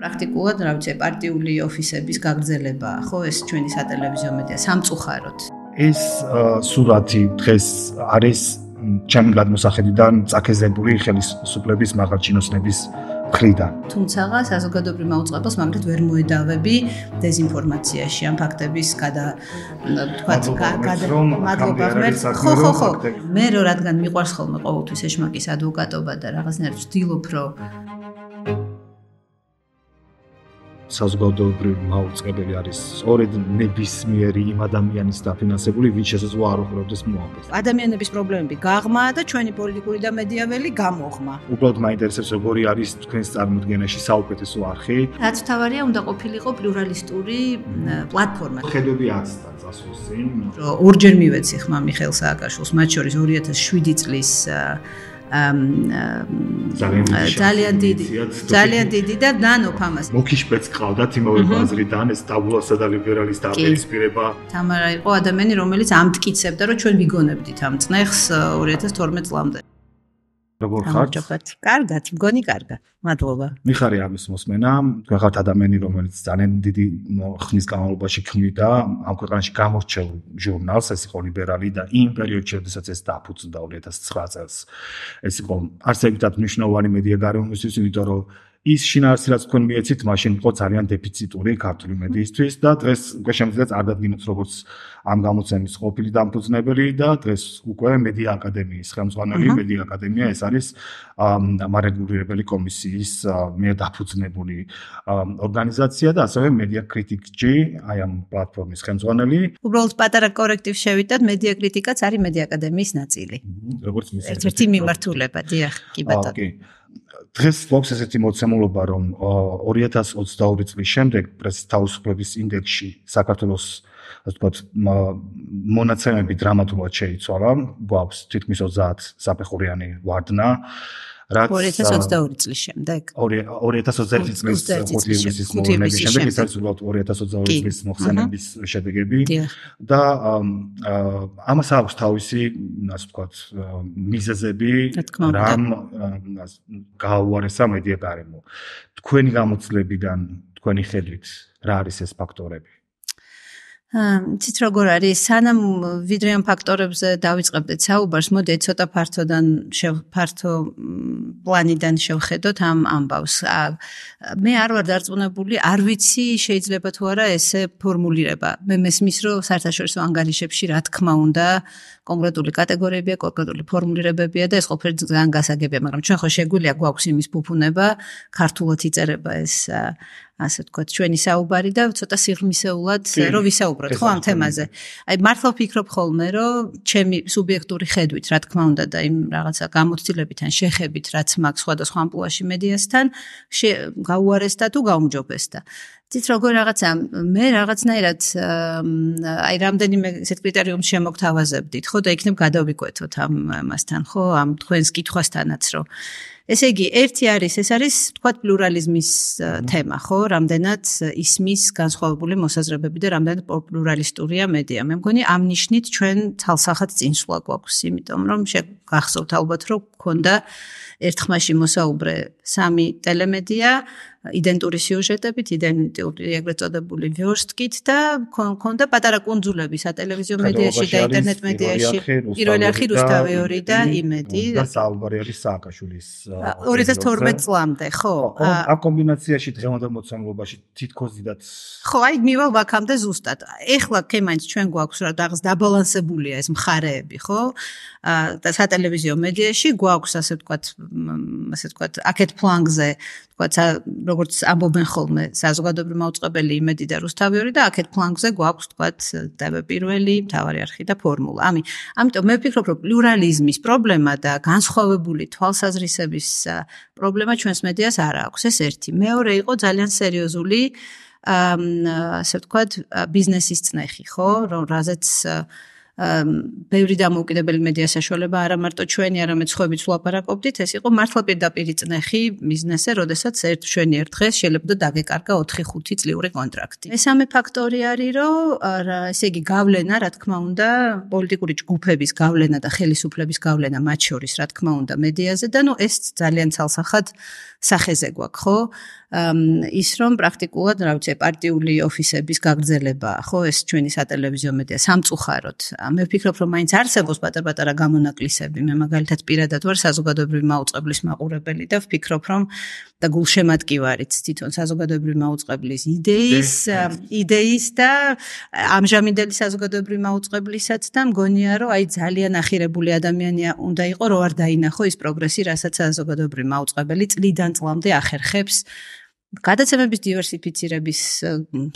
პრაქტიკულად რა ვიცი პარტიული ოფისების გაგრძელებაა ხო ეს ჩვენი სატელევიზიო მედია სამწუხაროდ ეს სურათი დღეს არის ჩემი გადმოსახედიდან წაკეზებული ხელისუფლების მაღალჩინოსნების მხრიდან თუმცა საზოგადოებრივ მაუწყებელს მაგათ ვერ მოედავები დეზინფორმაციაში ამ ფაქტების გადა თქვათ მადლობა ღმერთს ხო ხო ხო მე რო რადგან მიყვარს ხოლმე ყოველთვის ეშმაკის ადვოკატობა და რაღაცნაირად ვდილობ რომ საზოგადოებრივი მაუწყებელი არის სწორედ ნებისმიერი იმ ადამიანის დაფინანსებული, ვინც შესაძლოა არ უყურებდეს მოაბეს. ადამიანების პრობლემები გაღმა და ჩვენი პოლიტიკური და მედიაველი გამოღმა. უბრალოდ მაინტერესებს როგორი არის თქვენს წარმოდგენაში საუკეთესო არხი. რაც თავარია უნდა ყოფილიყო პლურალისტური პლატფორმა. ხედები 10 დაწასოს წინ. ორჯერ მივეცი ხმა მიხელ სააკაშვილს, მათ შორის 2007 წლის ძალიან დიდი ძალიან დიდი და ნანობ ამას მოკიშპეც ყავდათ იმავე ბაზრიდან ეს დაბულასა და ლიბერალის დაპირისპირება თამარა იყო ადამიანი რომელიც ამტკიცებდა რომ ჩვენ ვიგონებდით ამ წნეხს 2012 წლამდე როგორ ხართ? გამარჯობათ. კარგად, მგონი კარგა. მადლობა. მიხარია ამის მოსმენა, ვიღაც ადამიანი რომელიც ძალიან დიდი ხნის განმავლობაში ქმნიდა ამ ქვეყანაში გამორჩეულ ჟურნალს, ეს იყო ლიბერალი და იმ პერიოდში, როდესაც ეს დაფუძნდა 2009 წელს. ეს იყო არც ერთად მნიშვნელოვანი მედია გარემოსთვის, იმიტომ რომ ის შინაარსი რაც თქვენ მიეცით, მაშინ უფრო ძალიან დეფიციტური ქართული მედიისთვის და დღეს უკვე შემიძლიათ არ დადგინოთ როგორც ამ გამოცემის ყოფილი დამფუძნებელი და დღეს უკვე მედია აკადემიის ხელმძღვანელი, მედია აკადემია ეს არის ამარეგულირებელი კომისიის მიერ დაფუძნებული ორგანიზაცია და ასევე მედია კრიტიკჯი, აი ამ პლატფორმის ხელმძღვანელი. უბრალოდ პატარა კორექტივ შევიტად, მედია კრიტიკაც არის მედია აკადემიის ნაწილი. როგორც მისი ერთ-ერთი მიმართულება, დიახ, კი ბატონო. დღეს გვაქვს ესეთი მოცემულობა, რომ 2022 წლის შემდეგ პრესთაუსხლების ინდექსში საქართველოს ასე ვთქვათ, მონაცემები დრამატულად შეიცვალა. გვაქვს თითქმის 30 საფეხურიანი ვარდნა. რაც 2022 წლის შემდეგ 2021 წლის მოდიუმის მოხსენების შემდეგ ის არის უბრალოდ 2022 წლის მოხსენების შედეგები და ამას აქვს თავისი ასე ვთქვათ მიზეზები რამ გაუარესა მედია გარემო თქვენი გამოცდილებიდან თქვენი ხედვით რა არის ეს ფაქტორები თვით როგორ არის სანამ ვიდრე ამ ფაქტორებზე დავიწყებდით საუბარს მოდი ცოტა ფართოდან ფართო პლანიდან შევხედოთ ამ ამბავს მე არ ვარ დარწმუნებული არ ვიცი შეიძლება თუ არა ესე ფორმულირება მე მესმის რომ საერთაშორისო ანგარიშებში რა თქმა უნდა კონკრეტული კატეგორიებია კონკრეტული ფორმულირებებია და ეს ყოველ ძალიან გასაგებია მაგრამ ჩვენ ხო შეგვიძლია გვაქვს იმის ფუფუნება ქართულად იწერება ეს ასე ვთქვათ, ჩვენი საუბარი და ცოტა სიღრმისეულად რომ ვისაუბროთ ხო ამ თემაზე. აი მართლა ვფიქრობ ხოლმე, რომ ჩემი სუბიექტური ხედვით, რა თქმა უნდა და იმ რაღაცა გამოცდილებიდან შეხებით, რაც მაქვს სხვადასხვა ამპლუაში მედიასთან, გაუარეს და თუ გაუმჯობეს და ძიც როგორ რაღაცა მე რაღაცნაირად აი რამდენიმე ესეთ კრიტერიუმს შემოგთავაზებდით ხო და იქნებ გადავიკვეთოთ ამ ამასთან ხო ამ თქვენს კითხვასთანაც რომ ესე იგი, ერთი არის, ეს არის თქვა პლურალიზმის თემა, ხო? რამდენად ისმის განსხვავებული მოსაზრებები და რამდენად პლურალისტურია მედია. მე მგონი ამ ნიშნით ჩვენ თალსახად წინსვლა გვაქვს, იმიტომ რომ გახსოვთ ალბათ რომ გქონდა ერთხმაში მოსაუბრე სამი ტელემედია იდენტური სიუჟეტებით, იდენტური ეგრეთ წოდებული ვიორსტკით და მქონდა პატარა კონძულები სატელევიზიო მედიაში და ინტერნეტ მედიაში. პირველი არხი რუსთავი 2 და იმედი და სალბარიორი სააკაშვილის 2012 წლამდე, ხო? ა კომბინაციაში დღემდე მოცემულობაში თითქოს ძიდაც. ხო, აი მივალ ვაკამდე ზუსტად. ეხლა კემანც ჩვენ გვაქვს რა დაღს დაბალანსებულია ეს მხარეები, ხო? ა და სატელევიზიო მედიაში გვაქვს ასე ვთქვათ, ასე ვთქვათ, აქეთ ფლანგზე თქვაც როგორც ამბობენ ხოლმე საზოგადოებრივი მოწყობელი იმედი და რუსთავიორი და აქეთ ფლანგზე გვაქვს თქვაც დაბა პირველი მთავარი არქი და ფორმულა ამი ამიტომ მე ვფიქრობ რომ პლურალიზმის პრობლემა და განსხვავებული თვალსაზრისების პრობლემა ჩვენს მედიას არ აქვს ეს ერთი მეორე იყო ძალიან სერიოზული ამ ასე ვთქვათ ბიზნესის წნეხი ხო რომ რაზეც ბევრი დამოუკიდებელი მედია საშუალება არა მარტო ჩვენი, არამედ სხვებიც ვლაპარაკობდით, ეს იყო მართლა პირდაპირი წნეხი ბიზნესზე, როდესაც ერთ ჩვენი ერთ დღეს შეიძლება და დაგეკარგა 4-5 წლიური კონტრაქტი. მესამე ფაქტორი არის, რომ რა, ესე იგი, გავლენა, რა თქმა უნდა, პოლიტიკური ჯგუფების გავლენა და ხელისუფლების გავლენა მათ შორის, რა თქმა უნდა, მედიაზე და ნუ ეს ძალიან ცალსახად სახეზე გვაქვს, ხო? ის რომ პრაქტიკულად რა ვიცი პარტიული ოფისების გაგრძელება ხო ეს ჩვენი სატელევიზიო მედია სამწუხაროდ მე ვფიქრობ რომ მაინც არსებობს პატარ-პატარა გამონაკლისები მე მაგალითად პირადად ვარ საზოგადოებრივი მაუწყებლის მაყურებელი და ვფიქრობ რომ და გულშემატკივარიც თვითონ საზოგადოებრივი მაუწყებლის იდეის იდეის და ამჟამინდელი საზოგადოებრივი მაუწყებლისაც და მგონია რომ აი ძალიან ახირებული ადამიანი უნდა იყო რომ არ დაინახო ის პროგრესი რასაც საზოგადოებრივი მაუწყებელი წლიდან წლამდე ახერხებს გადაცემების დივერსიფიცირების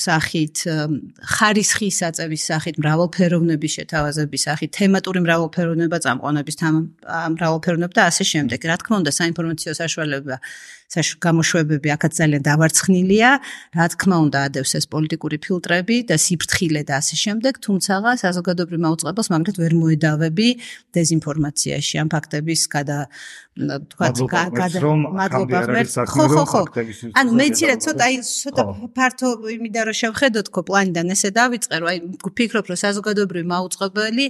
სახით, ხარისხის აწევის სახით, მრავალფეროვნების შეთავაზების სახით, თემატური მრავალფეროვნება, წამყვანების თემა მრავალფეროვნება და ასე შემდეგ. რა თქმა უნდა, საინფორმაციო საშუალებები გამოშვებები ახაც ძალიან დავარცხნილია. რა თქმა უნდა, ადევს ეს პოლიტიკური ფილტრები და სიფრთხილე და ასე შემდეგ, თუმცა საზოგადოებრივი მოწყებას მაგალითად ვერ მოედავები დეზინფორმაციაში, ამ ფაქტების გადა თქვათ გადა მადლობა ღმერთს. ხო, ხო, ხო. ან მეtilde ცოტა ცოტა ფართო იმიდა რომ შევხედოთ ხო პლანიდან ესე დავიწყე, რომ აი ვფიქრობ რომ საზოგადოებრივი მოწყებელი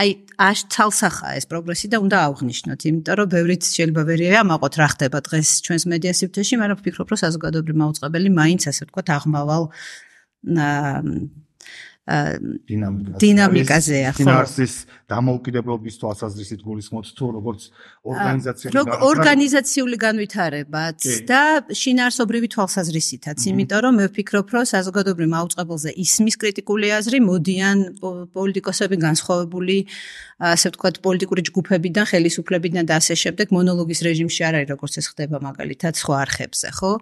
აი აშ თალსახა ეს პროგრესი და უნდა აღვნიშნოთ, იმიტომ რომ ბევრიც შეიძლება ვერია ამაყოთ რა ხდება დღეს ჩვენს მედია სივრცეში, მაგრამ ვფიქრობ, რომ საზოგადოებრივი მაუწყებელი მაინც ასე ვთქვათ აღმავალ დინამიკაზეა ხო? ფინანსის დამოუკიდებლობის თვალსაზრისით გულისხმობთ თუ როგორც ორგანიზაციული რო ორგანიზაციული განვითარებაც და შინაარსობრივი თვალსაზრისითაც, იმიტომ რომ მე ვფიქრობ, რომ საზოგადოებრივ მაუწყებელზე ისმის კრიტიკული აზრი მოდიან პოლიტიკოსები განსხვავებული ასე ვთქვათ პოლიტიკური ჯგუფებიდან, ხელისუფლებიდან და ასე შემდეგ მონოლოგის რეჟიმში არ არის როგორც ეს ხდება მაგალითად სხვა არხებზე, ხო?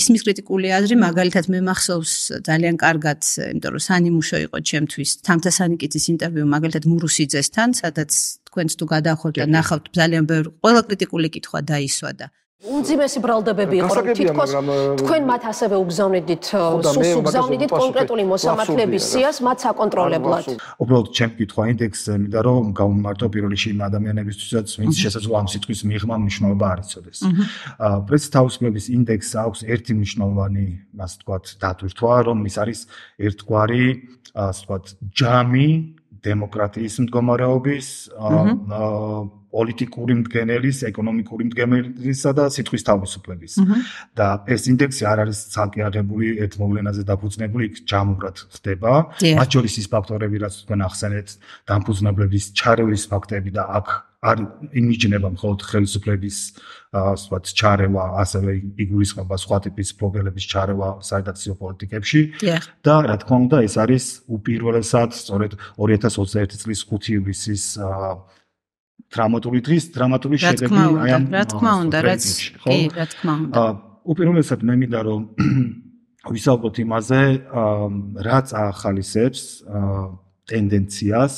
ისმის კრიტიკული აზრი მაგალითად მე მახსოვს ძალიან კარგად, იმიტომ რომ სანიმუშო იყო ჩემთვის თამთა სანიკიძის ინტერვიუ მაგალითად მურუსიძესთან სადაც თქვენც თუ გადახვალთ და ნახავთ ძალიან ბევრი ყველა კრიტიკული კითხვა დაისვა და უძიმესი ბრალდებები იყო თითქოს თქვენ მათ ასევე უგზავნიდით სუს უგზავნიდით კონკრეტული მოსამართლების სიას მათ საკონტროლებლად უბრალოდ ჩემ კითხვა ინდექსზე მინდა რომ გამომართო პირველი შეიძლება იმ ადამიანებისთვისაც ვინც შესაძლოა ამ სიტყვის მიღმა მნიშვნელობა არ იცოდეს აა პრესთაუსმების ინდექსს აქვს ერთი მნიშვნელოვანი მას თქვათ დათვირთვა რომ ის არის ერთგვარი ასე ვთქვათ ჯამი დემოკრატიის მდგომარეობის აა პოლიტიკური მდგენელის, ეკონომიკური მდგენელისა და სიტყვის თავისუფლების. და ეს ინდექსი არ არის ცალკე აღებული ერთ მოვლენაზე დაფუძნებული, იქ ჯამურად ხდება. მათ შორის ის ფაქტორები, რაც თქვენ ახსენეთ, დაფუძნებლების ჩარევის ფაქტები და აქ არ იმიჯნება მხოლოდ ხელისუფლების სხვა ჩარევა, ასევე იგულისხმება სხვა ტიპის პრობლემების ჩარევა საერთაშორისო პოლიტიკებში. და რა თქმა უნდა, ეს არის უპირველესად სწორედ 2021 წლის 5 ივლისის აა დრამატული დღის დრამატული შედეგი აი ამ რა თქმა უნდა რა თქმა უნდა რა თქმა უნდა უპირველესად მე მინდა რომ ვისაუბროთ იმაზე რაც ახალისებს ტენდენციას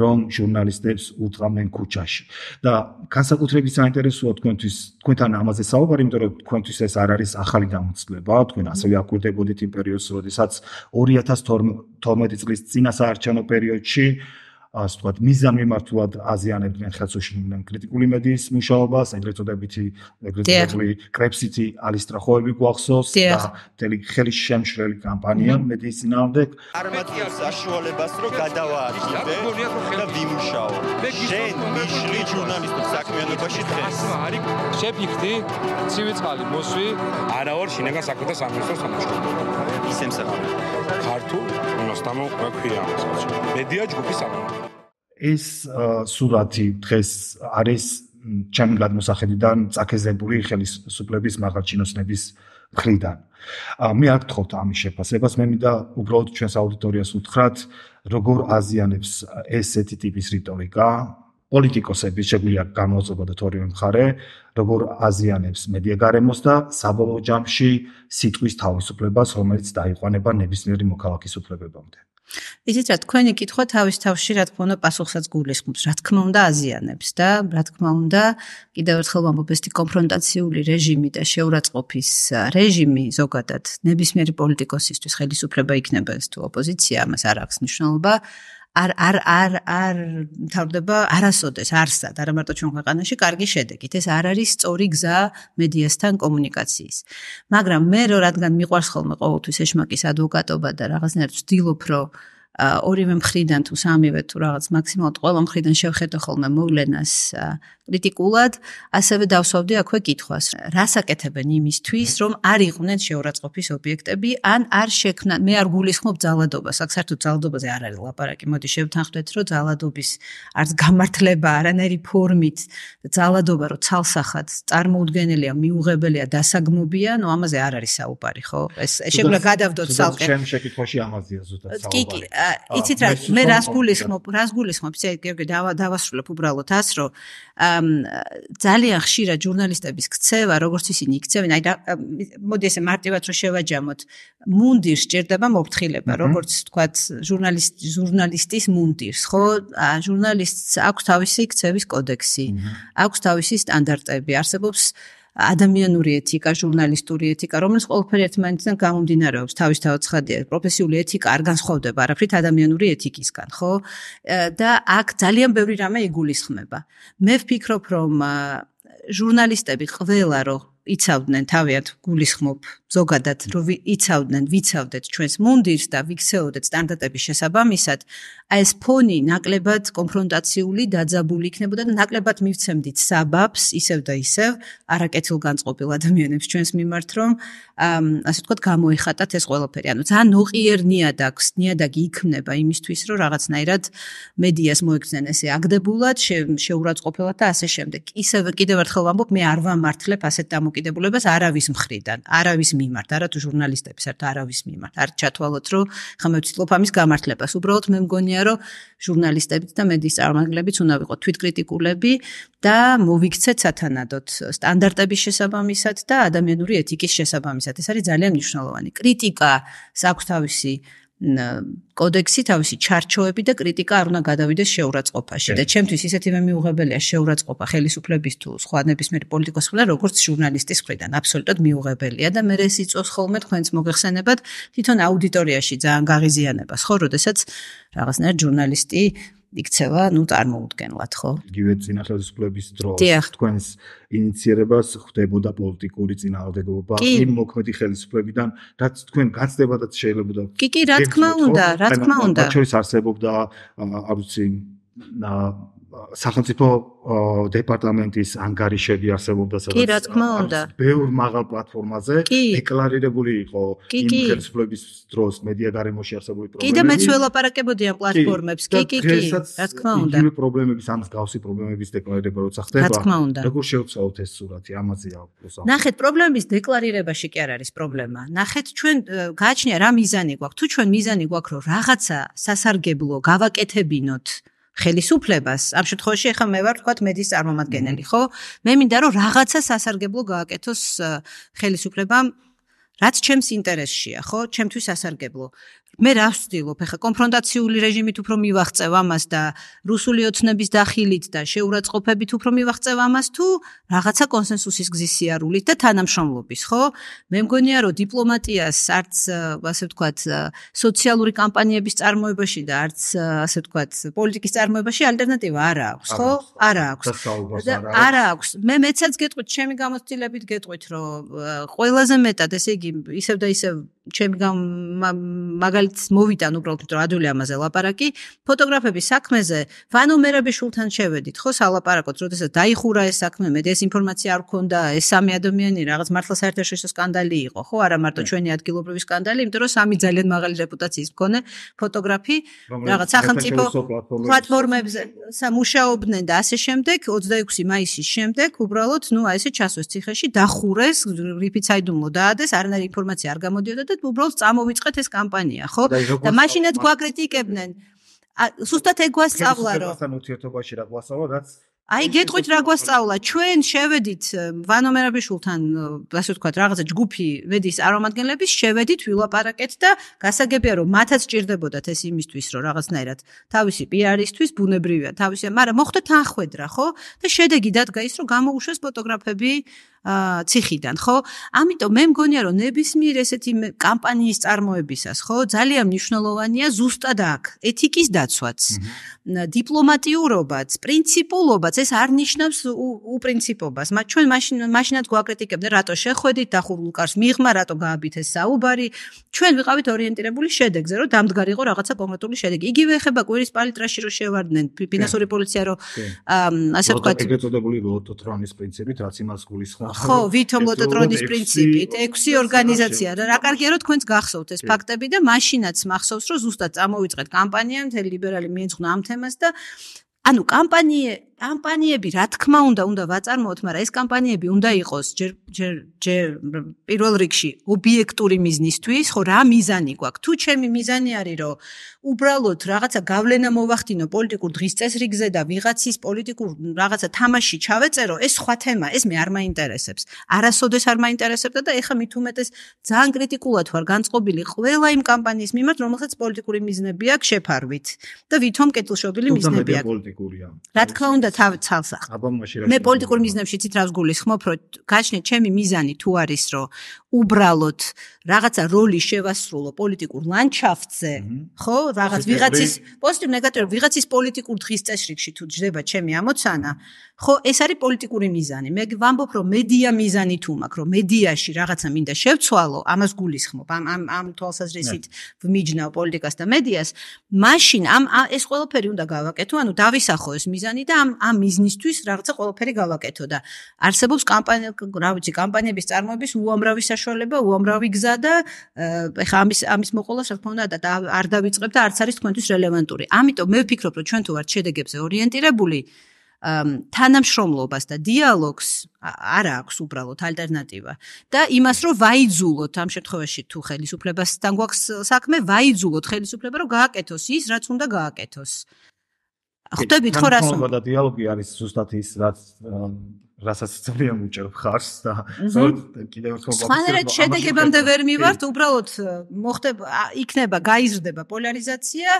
რომ ჟურნალისტებს უთრამენ ქუჩაში და განსაკუთრებით საინტერესოა თქვენთვის თქვენთან ამაზე საუბარი, იმიტომ რომ თქვენთვის ეს არ არის ახალი გამოცდილება, თქვენ ასევე აკვირდებოდით იმ პერიოდს, როდესაც 2012 წლის წინა საარჩევნო პერიოდში ასე ვთქვათ, მიზანმიმართულად აზიანებდნენ ხელოსში იმენ კრიტიკული მედიის მუშაობას, ეგრეთ წოდებითი ეგრეთ კრეფსიტი ალისტრახოები გვახსოვს და მთელი ხელის შემშრელი კამპანია მედიის ძინავდე. არ მაქიას საშუალებას რომ გადავაარჩიე და ვიმუშაო. შენ მიშლი ჟურნალისტის საქმიანობაში დღეს. შეფიქრდი, ცივი წყალი მოსვი, არაორ შინაგან საქმეთა სამინისტროს თანამშრომელი. ისემ საკავე. ქართულ უნოსთან რა ქვია ამას? მედია ჯგუფი საკავე. ეს სურათი დღეს არის ჩემ გადმოსახედიდან წაკეზებული ხელისუფლების მაღალჩინოსნების მხრიდან. მე არ გთხოვთ ამის შეფასებას, მე მინდა უბრალოდ ჩვენს აუდიტორიას ვუთხრათ, როგორ აზიანებს ესეთი ტიპის რიტორიკა, პოლიტიკოსების შეგვიძლია განმოწოდოთ ორივე მხარე, როგორ აზიანებს მედია გარემოს და საბოლოო ჯამში სიტყვის თავისუფლებას, რომელიც დაიყვანება ნებისმიერი მოქალაქის უფლებებამდე. იცით რა, თქვენი კითხვა თავის თავში რა თქმა უნდა პასუხსაც გულისხმობს. რა თქმა უნდა აზიანებს და რა თქმა უნდა კიდევ ერთხელ ამბობესტი კონფრონტაციული რეჟიმი და შეურაცხყოფის რეჟიმი ზოგადად ნებისმიერი პოლიტიკოსისთვის ხელისუფლება იქნება ეს თუ ოპოზიცია ამას არ აქვს მნიშვნელობა. არ არ არ არ თავდება არასოდეს არსად არა მარტო ჩვენ ქვეყანაში კარგი შედეგით ეს არ არის სწორი გზა მედიასთან კომუნიკაციის მაგრამ მე რო რადგან მიყვარს ხოლმე ყოველთვის ეშმაკის ადვოკატობა და რაღაცნაირად ვდილობ რომ ორივე მხრიდან თუ სამივე თუ რაღაც მაქსიმალურად ყველა მხრიდან შევხედო ხოლმე მოვლენას კრიტიკულად, ასევე დავსვავდი აქვე კითხვას, რას აკეთებენ იმისთვის, რომ არ იყვნენ შეურაცხყოფის ობიექტები ან არ შექმნან, მე არ გულისხმობ ძალადობას, აქ საერთოდ ძალადობაზე არ არის ლაპარაკი. მოდი შევთანხმდეთ, რომ ძალადობის არც გამართლება, არანაირი ფორმით ძალადობა რო ცალსახად წარმოუდგენელია, მიუღებელია, დასაგმობია, ნუ ამაზე არ არის საუბარი, ხო? ეს შეგვიძლია გადავდოთ ცალკე. შენ შეკითხვაში ამაზეა ზუსტად საუბარი. კი, კი, აა იცით რა მე რას გულისხმობ რას გულისხმობ ზე გიორგი დავასრულებ უბრალოდ ას რომ ძალიან ხშირა ჟურნალისტების ქცევა როგორც ისინი იქცევენ აი მოდი ესე მარტივად რომ შევაჯამოთ მუნდირს ჭირდება მოფრთხილება როგორც თქვათ ჟურნალისტ ჟურნალისტის მუნდირს ხო ჟურნალისტს აქვს თავისი ქცევის კოდექსი აქვს თავისი სტანდარტები არსებობს ადამიანური ეთიკა, ჟურნალისტური ეთიკა, რომელიც ყოველფერ ერთმანეთთან გამომდინარეობს, თავისთავად ცხადია, პროფესიული ეთიკა არ განსხვავდება არაფრით ადამიანური ეთიკისგან, ხო? და აქ ძალიან ბევრი რამე იგულისხმება. მე ვფიქრობ, რომ ჟურნალისტები ყველა რო იცავდნენ თავიანთ გულისხმობ ზოგადად რომ იცავდნენ ვიცავდეთ ჩვენს მუნდირს და ვიქცეოდეთ სტანდარტების შესაბამისად აი ეს ფონი ნაკლებად კონფრონტაციული დაძაბული იქნებოდა და ნაკლებად მივცემდით საბაბს ისევ და ისევ არაკეთილ განწყობილ ადამიანებს ჩვენს მიმართ რომ ასე ვთქვათ გამოიხატათ ეს ყველაფერი ანუ ძალიან ოყიერნია და აქვს ნიადაგი იქნება იმისთვის რომ რაღაცნაირად მედიას მოექცნენ ესე აგდებულად შეურაცხყოფელად და ასე შემდეგ ისევ კიდევ ერთხელ ვამბობ მე არ ვამართლებ ასეთ დამოკ დამოკიდებულებას არავის მხრიდან, არავის მიმართ, არათუ ჟურნალისტების, არათუ არავის მიმართ. არ ჩათვალოთ, რომ ხმებიცილოფ ამის გამართლებას. უბრალოდ მე მგონია, რომ ჟურნალისტებიც და მედიის წარმომადგენლებიც უნდა ვიყოთ თვითკრიტიკულები და მოვიქცეთ სათანადოდ სტანდარტების შესაბამისად და ადამიანური ეთიკის შესაბამისად. ეს არის ძალიან მნიშვნელოვანი. კრიტიკა საკუთავისი კოდექსი თავისი ჩარჩოები და კრიტიკა არ უნდა გადავიდეს შეურაცხყოფაში და ჩემთვის ისეთივე მიუღებელია შეურაცხყოფა ხელისუფლების თუ სხვა ნებისმიერი პოლიტიკოსისგან როგორც ჟურნალისტის მხრიდან აბსოლუტოდ მიუღებელია და მე ეს იწოს ხოლმე თქვენს მოგეხსენებათ თვითონ აუდიტორიაში ძალიან გაღიზიანება ხო როდესაც რაღაცნაირად ჟურნალისტი იქცევა, ну, წარმოუდგენლად, ხო? იგივე ძინახელისფლების დროს თქვენს ინიციერებას ხდებოდა პოლიტიკური ძინავდებობა იმ მოქმედი ხელისუფლებიდან, რაც თქვენ გაწდებათ შეიძლება და კი კი, რა თქმა უნდა, რა თქმა უნდა. ჩვენ არსებობდა აბუცი სახელმწიფო დეპარტამენტის ანგარიშები არსებობდა სადაც კი რა თქმა უნდა ბევრ მაღალ პლატფორმაზე დეკლარირებული იყო იმხელსფლების დროს მედია გარემოში არსებული პრობლემები კი და მეც ველაპარაკებოდი ამ პლატფორმებს კი კი კი რა თქმა უნდა იმი პრობლემების ამ გავსი პრობლემების დეკლარირება როცა ხდება რა თქმა უნდა როგორ შევცავთ ეს სურათი ამაზე აკლოს ნახეთ პრობლემების დეკლარირებაში კი არ არის პრობლემა ნახეთ ჩვენ გააჩნია რა მიზანი გვაქვს თუ ჩვენ მიზანი გვაქვს რომ რაღაცა სასარგებლო გავაკეთებინოთ ხელისუფლებას. ამ შემთხვევაში ახლა მე ვარ თქვა მედიის წარმომადგენელი, ხო? მე მინდა რომ რაღაცა სასარგებლო გააკეთოს ხელისუფლებამ, რაც ჩემს ინტერესშია, ხო? ჩემთვის სასარგებლო. მე რა ვცდილობ, ხა კონფრონტაციული რეჟიმით უფრო მივაღწევ ამას და რუსული ოცნების დახილით და შეურაცხყოფებით უფრო მივაღწევ ამას თუ რაღაცა კონსენსუსის გზის სიარულით და თანამშრომლობის, ხო? მე მგონია, რომ დიპლომატიას არც ასე ვთქვათ, სოციალური კამპანიების წარმოებაში და არც ასე ვთქვათ, პოლიტიკის წარმოებაში ალტერნატივა არ აქვს, ხო? არ აქვს. და არ აქვს. მე მეცაც გეტყვით, ჩემი გამოცდილებით გეტყვით, რომ ყველაზე მეტად, ესე იგი, ისევ და ისევ ჩემი მაგალითს მოვიტან უბრალოდ რომ ადვილი ამაზე ლაპარაკი ფოტოგრაფების საქმეზე ვანო მერაბიშვილთან შევედით ხო სალაპარაკოთ როდესაც დაიხურა ეს საქმე მე ეს ინფორმაცია არ ქონდა ეს სამი ადამიანი რაღაც მართლა საერთაშორისო სკანდალი იყო ხო არა მარტო ჩვენი ადგილობრივი სკანდალი იმიტომ რომ სამი ძალიან მაღალი რეპუტაციის მქონე ფოტოგრაფი რაღაც სახელმწიფო პლატფორმებზე მუშაობდნენ და ასე შემდეგ 26 მაისის შემდეგ უბრალოდ ნუ აი ესე ჩასვეს ციხეში დახურეს რიფიცაიდუმლო დაადეს არანაირი ინფორმაცია არ გამოდიოდა და ერთად უბრალოდ წამოვიწყეთ ეს კამპანია, ხო? და მაშინაც გვაკრიტიკებდნენ. სუსტად ეგვასწავლა რომ სუსტად ურთიერთობაში რა გვასწავლა, რაც აი, გეტყვით რა გვასწავლა. ჩვენ შევედით ვანომერაბიშულთან, ასე ვთქვათ, რაღაცა ჯგუფი ვედის არომადგენლების, შევედით, ვილაპარაკეთ და გასაგებია, რომ მათაც ჭირდებოდათ ეს იმისთვის, რომ რაღაცნაირად თავისი პიარისთვის, ბუნებრივია, თავისი, მაგრამ მოხდა თანხwebdriver, ხო? და შედეგი დადგა ის, რომ გამოუშვეს ფოტოგრაფები აა ციხიდან, ხო? ამიტომ მე მგონია, რომ ნებისმიერ ესეთი კამპანიის წარმოებისას, ხო, ძალიან მნიშვნელოვანია ზუსტად აქ ეთიკის დაცვაც, დიპლომატიურობაც, პრინციპულობაც, ეს არ ნიშნავს უპრინციპობას. მაგრამ ჩვენ მაშინ მაშინაც გვაკრიტიკებდნენ, რატო შეხვედით დახურულ კარს მიღმა, რატო გააბით ეს საუბარი. ჩვენ ვიყავით ორიენტირებული შედეგზე, რომ დამდგარიყო რაღაცა კონკრეტული შედეგი. იგივე ხება კვირის პალიტრაში რომ შევარდნენ ფინანსური პოლიცია რომ აა ასე ვთქვათ, ეგეთ წოდებული ლოტოტრონის პრინციპით, რაც იმას გულისხმობს ხო ვითომ ლოტოტრონის პრინციპით ექვსი ორგანიზაცია და რა კარგია რომ თქვენც გახსოვთ ეს ფაქტები და მაშინაც მახსოვს რომ ზუსტად წამოვიწყეთ კამპანია მთელი ლიბერალი მიეძღვნა ამ თემას და ანუ კამპანია კამპანიები რა თქმა უნდა უნდა ვაწარმოოთ, მაგრამ ეს კამპანიები უნდა იყოს ჯერ ჯერ ჯერ პირველ რიგში ობიექტური მიზნისთვის, ხო რა მიზანი გვაქვს? თუ ჩემი მიზანი არის რომ უბრალოდ რაღაცა გავლენა მოვახდინო პოლიტიკურ დღის წესრიგზე და ვიღაცის პოლიტიკურ რაღაცა თამაში ჩავეწერო, ეს სხვა თემა, ეს მე არ მაინტერესებს. არასოდეს არ მაინტერესებდა და ეხა მით უმეტეს ძალიან კრიტიკულად ვარ განწყობილი ყველა იმ კამპანიის მიმართ, რომელსაც პოლიტიკური მიზნები აქვს შეფარვით და ვითომ კეთილშობილი მიზნები აქვს. რა თქმა უნდა და თავ ცალსახ. აბა მაშინ რა. მე პოლიტიკურ მიზნებშიც ით რას გულისხმობ, რომ გაჩნია ჩემი მიზანი თუ არის, რომ უბრალოდ რაღაცა როლი შევასრულო პოლიტიკურ ლანდშაფტზე, ხო? რაღაც ვიღაცის პოზიტივ ნეგატივ ვიღაცის პოლიტიკურ დღისწესრიგში თუ ჯდება ჩემი ამოცანა, ხო, ეს არის პოლიტიკური მიზანი. მე ვამბობ, რომ მედია მიზანი თუ მაქვს, რომ მედიაში რაღაცა მინდა შევცვალო, ამას გულისხმობ. ამ ამ ამ თვალსაზრისით ვმიჯნავ პოლიტიკას და მედიას, მაშინ ამ ეს ყველაფერი უნდა გავაკეთო, ანუ დავისახო ეს მიზანი და ამ ამ მიზნისთვის რაღაცა ყველაფერი გავაკეთო და არსებობს კამპანია, რა ვიცი, კამპანიების წარმოების უამრავი საშუალება უამრავი გზა და ეხა ამის ამის მოყოლა საკმაოდ და არ დავიწყებ და არც არის თქვენთვის რელევანტური. ამიტომ მე ვფიქრობ, რომ ჩვენ თუ ვართ შედეგებზე ორიენტირებული, თანამშრომლობას და დიალოგს არ აქვს უბრალოდ ალტერნატივა და იმას რომ ვაიძულოთ ამ შემთხვევაში თუ ხელისუფლებასთან გვაქვს საქმე, ვაიძულოთ ხელისუფლება რომ გააკეთოს ის, რაც უნდა გააკეთოს. ხვდებით ხო რას უნდა? დიალოგი არის ზუსტად ის, რაც რასაც ძალიან მიჭერ ხარს და კიდევ ერთხელ გავხსნა. სანერეთ შედეგებამდე ვერ მივარდ, უბრალოდ მოხდება, იქნება, გაიზრდება პოლარიზაცია,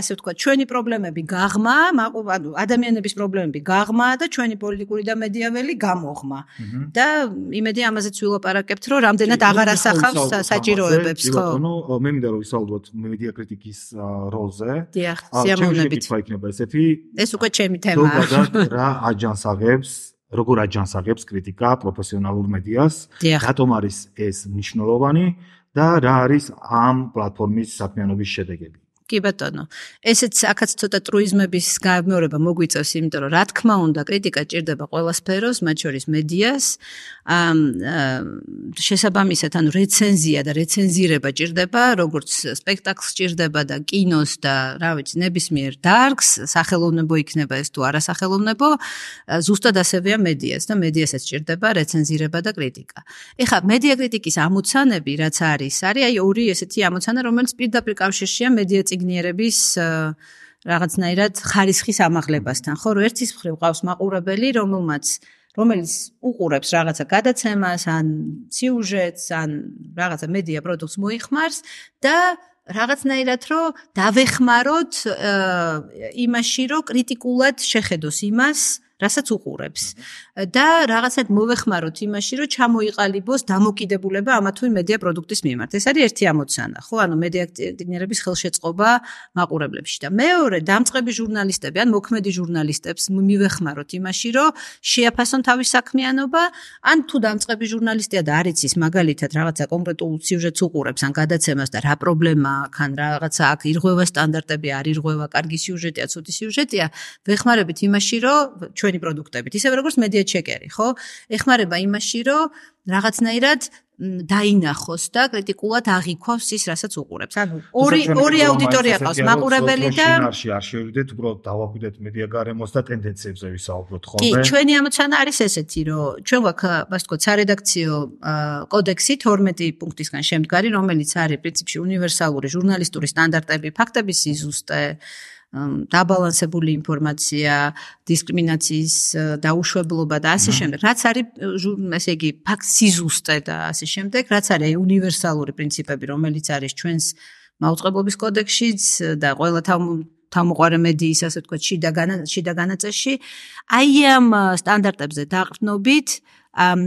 ასე ვთქვა, ჩვენი პრობლემები გაღმა, ანუ ადამიანების პრობლემები გაღმა და ჩვენი პოლიტიკური და მედიაველი გამოღმა. და იმედი ამაზეც ვილაპარაკებთ, რომ რამდენად აღარ ასახავს საჭიროებებს, ხო? ანუ მე მინდა რომ ვისაუბროთ მედია კრიტიკის როლზე. დიახ, სიამოვნებით. ეს უკვე ჩემი თემაა. რა აჯანსაღებს როგორ აჯანსაღებს კრიტიკა პროფესიონალურ მედიას, რატომ არის ეს მნიშვნელოვანი და რა არის ამ პლატფორმის საქმიანობის შედეგები? კი ბატონო. ესეც ახაც ცოტა ტრუიზმების გამეორება მოგვიწევს, იმიტომ რომ რა თქმა უნდა, კრიტიკა ჭირდება ყველა სფეროს, მათ შორის მედიას. ამ შესაბამისად, ანუ რეცენზია და რეცენზირება ჭირდება, როგორც სპექტაკლს ჭირდება და კინოს და რა ვიცი, ნებისმიერ დარგს, სახელოვნებო იქნება ეს თუ არასახელოვნებო, ზუსტად ასევეა მედიას და მედიასაც ჭირდება რეცენზირება და კრიტიკა. ეხლა მედია კრიტიკის ამოცანები რაც არის, არის აი ორი ესეთი ამოცანა, რომელიც პირდაპირ კავშირშია მედია წიგნ მეცნიერების რაღაცნაირად ხარისხის ამაღლებასთან ხო რომ ერთის მხრივ ყავს მაყურებელი რომელმაც რომელიც უყურებს რაღაცა გადაცემას ან სიუჟეტს ან რაღაცა მედია პროდუქტს მოიხმარს და რაღაცნაირად რომ დავეხმაროთ იმაში რომ კრიტიკულად შეხედოს იმას რასაც უყურებს და რაღაცად მოвихმაროთ იმაში, რომ ჩამოიყალიბოს დამოკიდებულება ამა თუ იმ მედია პროდუქტის მიმართ. ეს არის ერთი ემოციანა, ხო? ანუ მედია დიგნერების ხელშეწყობა მაყურებლებში და მეორე, დამწყები ჟურნალისტები ან მოქმედი ჟურნალისტებს მიвихმაროთ იმაში, რომ შეაფასონ თავის საქმიანობა, ან თუ დამწყები ჟურნალისტია და არ იცის მაგალითად რაღაცა კონკრეტულ სიუჟეტს უყურებს ან გადაცემას და რა პრობლემა ხან რაღაცა აქ ირღვევა სტანდარტები, არ ირღვევა კარგი სიუჟეტია, ცუდი სიუჟეტია, ვეხმარებით იმაში, რომ ჩვენი პროდუქტებით, ისევე როგორც მედია ჩეკერი, ხო? ეხმარება იმაში, რომ რაღაცნაირად დაინახოს და კრიტიკულად აღიქვას ის, რასაც უყურებს. ანუ ორი ორი აუდიტორია ყავს, მაყურებელი და შინაარში არ შევიდეთ, უბრალოდ დავაკვირდეთ მედია გარემოს და ტენდენციებზე ვისაუბროთ, ხო? კი, ჩვენი ამოცანა არის ესეთი, რომ ჩვენ გვაქვს, ასე ვთქვათ, სარედაქციო კოდექსი 12 პუნქტისგან შემდგარი, რომელიც არის პრინციპში უნივერსალური ჟურნალისტური სტანდარტები, ფაქტების სიზუსტე, დაბალანსებული ინფორმაცია, дискრიმინაციის დაუშვებლობა და ასე შემდეგ. რაც არის ესე იგი ფაქსი ზუსტე და ასე შემდეგ, რაც არის უნივერსალური პრინციპები, რომელიც არის ჩვენს მაუწყებლობის კოდექსშიც და ყველა თავ თამოყარე მედიის ასე თქვა შიდა განაცში და განაცეში აი ამ სტანდარტებზე დაყრდნობით ამ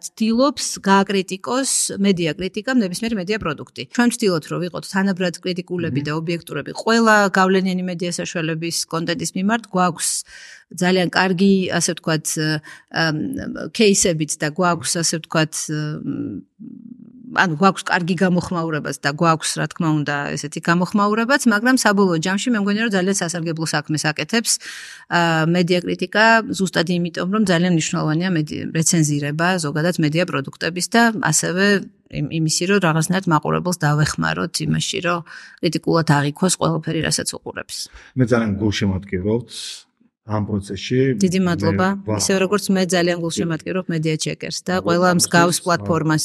ცდილობს გააკრიტიკოს მედია კრიტიკა, ნებისმიერი მედია პროდუქტი. ჩვენ ვცდილობთ რომ ვიყოთ თანაბრად კრიტიკულები და ობიექტურები ყველა გავლენიანი მედია საშუალების კონტენტის მიმართ გვაქვს ძალიან კარგი, ასე ვთქვათ, кейსებიც და გვაქვს ასე ვთქვათ ანუ გვაქვს კარგი გამოხმაურებაც და გვაქვს რა თქმა უნდა ესეთი გამოხმაურებაც, მაგრამ საბოლოო ჯამში მე მგონია რომ ძალიან სასარგებლო საქმეს აკეთებს მედია კრიტიკა ზუსტად იმიტომ რომ ძალიან მნიშვნელოვანია რეცენზირება ზოგადად მედია პროდუქტების და ასევე იმისი რომ რაღაცნაირად მაყურებელს დავეხმაროთ იმაში რომ კრიტიკულად აღიქვას ყველაფერი რასაც უყურებს. მე ძალიან გულშემატკივრობთ ამ პროცესში დიდი მადლობა ისე როგორც მე ძალიან გულშემატკივრობ მედია ჩეკერს და ყველა მსგავს პლატფორმას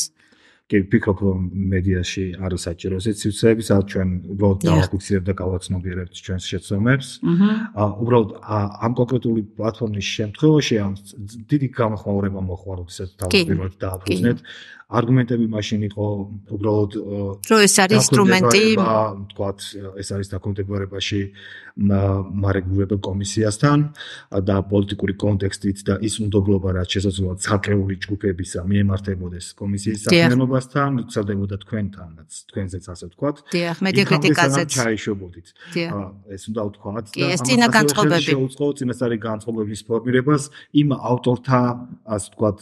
კი ვფიქრობ რომ მედიაში არ საჭირო სიცივსეებს ალ ჩვენ უბრალოდ დავაფიქსირებ და გავაცნობიერებთ ჩვენს შეცდომებს აა mm-hmm. უბრალოდ ამ კონკრეტული პლატფორმის შემთხვევაში ამ დიდი გამოხმაურება მოხდა როდესაც თავის პირველ დააფუძნეთ არგუმენტები მაშინ იყო უბრალოდ რო ეს არის ინსტრუმენტი თქვათ ეს არის დაკომპლექტებაში მარეგულირებელ კომისიასთან და პოლიტიკური კონტექსტით და ის უნდობლობა რაც შესაძლოა ცალკეული ჯგუფებისა მიემართებოდეს კომისიის საქმიანობასთან ცადებოდა თქვენთანაც თქვენზეც ასე ვთქვათ მედია კრიტიკაზეც ჩაეშობოდით ეს უნდა ვთქვათ და ეს ძინა განწყობები შეუწყოთ იმასარი განწყობების ფორმირებას იმ ავტორთა ასე ვთქვათ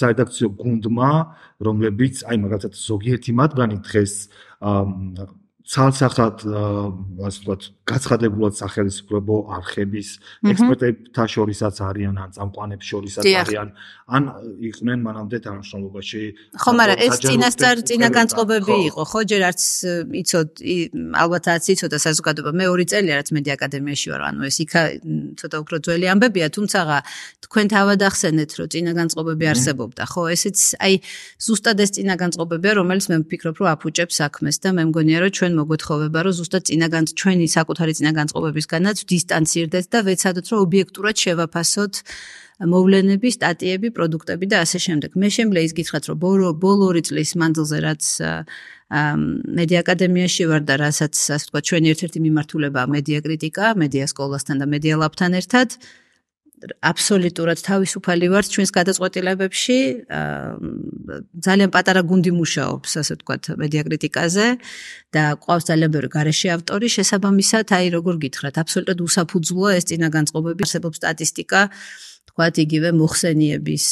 საერთაქციო გუნდმა რომლებიც აი მაგალითად ზოგიერთი მათგანი დღეს ცალსახად ასე ვთქვათ გაცხადებულად სახელმწიფო არქივის ექსპერტებთან შორისაც არიან ან წამყვანებს შორისაც არიან ან იყვნენ მანამდე თანამშრომლობაში ხო მაგრამ ეს წინასწარ წინაგანწყობები იყო ხო ჯერ არც იცოდ ალბათაც იცოდა საზოგადოება მე ორი წელი არც მედი აკადემიაში ვარ ანუ ეს იქა ცოტა უფრო ძველი ამბებია თუმცა თქვენ თავად ახსენეთ რომ წინაგანწყობები არსებობდა ხო ესეც აი ზუსტად ეს წინაგანწყობებია რომელიც მე ვფიქრობ რომ აფუჭებს საქმეს და მე მგონია რომ ჩვენ ჩვენ მოგვეთხოვება, რომ ზუსტად წინაგან ჩვენი საკუთარი წინაგანწყობებისგანაც დისტანცირდეთ და ვეცადოთ, რომ ობიექტურად შევაფასოთ მოვლენები, სტატიები, პროდუქტები და ასე შემდეგ. მე შემლე ის გითხრათ, რომ ბოლო ორი წლის მანძილზე რაც მედია აკადემიაში ვარ და რასაც ასე ვთქვა, ჩვენი ერთ-ერთი მიმართულებაა მედია კრიტიკა, მედია სკოლასთან და მედია ლაბთან ერთად. აბსოლუტურად თავისუფალი ვართ ჩვენს გადაწყვეტილებებში. ძალიან პატარა გუნდი მუშაობს, ასე ვთქვათ, მედია კრიტიკაზე და ყავს ძალიან ბევრი გარეშე ავტორი, შესაბამისად, აი როგორ გითხრათ, აბსოლუტურად უსაფუძვლოა ეს წინაგანწყობები, არსებობს სტატისტიკა. თქვათ იგივე მუხსენიების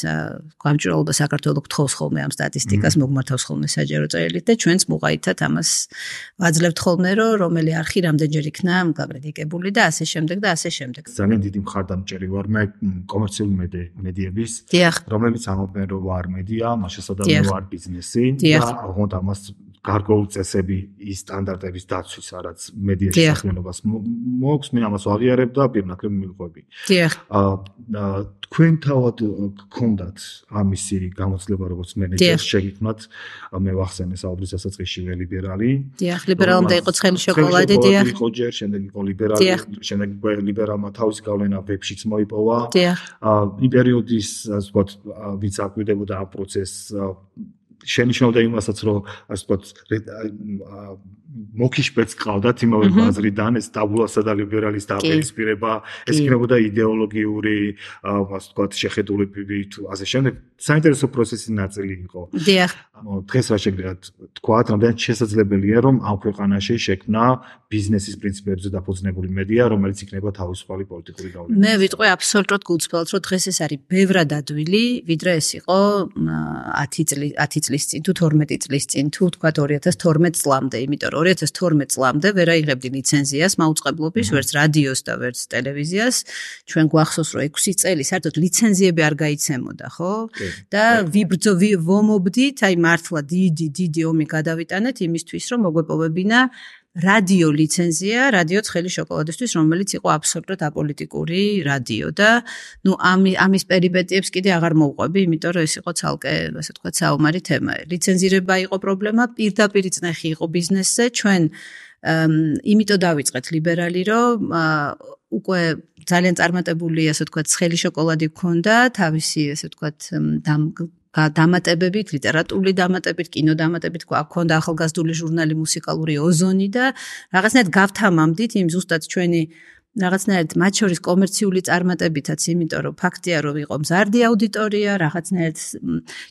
გამჭრელობა საქართველოს გთხოვს ხოლმე ამ სტატისტიკას მოგმართავს ხოლმე საჯარო წერილით და ჩვენც მოგაითათ ამას ვაძლევთ ხოლმე რომ რომელი არხი რამდენჯერ იქნა გაგრედიკებული და ასე შემდეგ და ასე შემდეგ ძალიან დიდი მხარდამჭერი ვარ მე კომერციული მედიების რომელიც ამობენ რომ ვარ მედია მაშასადამე ვარ ბიზნესი და აღონ ამას გარკვეულ წესები ის სტანდარტების დაცვის, რაც მედია სახელმწიფოს მოაქვს, მე ამას ვაღიარებ და პირნაკლებ მიყვები. დიახ. აა თქვენ თავად გქონდათ ამისი გამოცდილება როგორც მენეჯერს შეგიქმნათ, მე ვახსენე საუბრის დასაწყისში მე ლიბერალი. დიახ, ლიბერალმა იყო ცხელი შოკოლადი, დიახ. იყო ჯერ, შემდეგ იყო ლიბერალი, შემდეგ იყო ლიბერალმა თავისი გავლენა ვებშიც მოიპოვა. დიახ. აა იმ პერიოდის, ასე ვთქვათ, ვიცაკვირდებოდა ამ პროცესს შენიშნავდა იმასაც რომ ასე ვთქვათ მოქიშპეთს ყავდათ იმავე ბაზრიდან ეს დაბულასა და ლიბერალის დაპირისპირება ეს იქნებოდა იდეოლოგიური ასე ვთქვათ შეხედულებები თუ ასე შემდეგ საინტერესო პროცესის ნაწილი იყო. დიახ. დღეს რა შეგვიძლია თქვა, რამდენად შესაძლებელია რომ ამ ქვეყანაში შექმნა ბიზნესის პრინციპებზე დაფუძნებული მედია, რომელიც იქნება თავისუფალი პოლიტიკური გავლენა. მე ვიტყვი აბსოლუტურად გულწრფელად, რომ დღეს ეს არის ბევრად ადვილი, ვიდრე ეს იყო 10 წლი 10 წლის წინ თუ 12 წლის წინ, თუ თქვა 2012 წლამდე, იმიტომ რომ 2012 წლამდე ვერ აიღებდი ლიცენზიას მაუწყებლობის, ვერც რადიოს და ვერც ტელევიზიას. ჩვენ გვახსოვს რომ 6 წელი საერთოდ ლიცენზიები არ გაიცემოდა, ხო? კი. და ვიბრძო ვომობდით, აი მართლა დიდი დიდი ომი გადავიტანეთ იმისთვის, რომ მოგვეპოვებინა რადიო ლიცენზია, რადიო ცხელი შოკოლადისთვის, რომელიც იყო აბსოლუტურად აპოლიტიკური რადიო და ნუ ამ ამის პერიპეტიებს კიდე აღარ მოვყვები, იმიტომ რომ ეს იყო ცალკე, ასე თქვა, საომარი თემა. ლიცენზირება იყო პრობლემა, პირდაპირ წნეხი იყო ბიზნესზე, ჩვენ იმიტომ დავიწყეთ ლიბერალი, რომ უკვე ძალიან წარმატებული, ასე ვთქვათ, ცხელი შოკოლადი ქონდა, თავისი, ასე ვთქვათ, დამ დამატებებით, ლიტერატურული დამატებით, კინო დამატებით, ქონდა ახალგაზრდული ჟურნალი მუსიკალური ოზონი და რაღაცნაირად გავთამამდით იმ ზუსტად ჩვენი რაღაცნაირად მათ შორის კომერციული წარმატებითაც, იმიტომ რომ ფაქტია, რომ იყო მზარდი აუდიტორია, რაღაცნაირად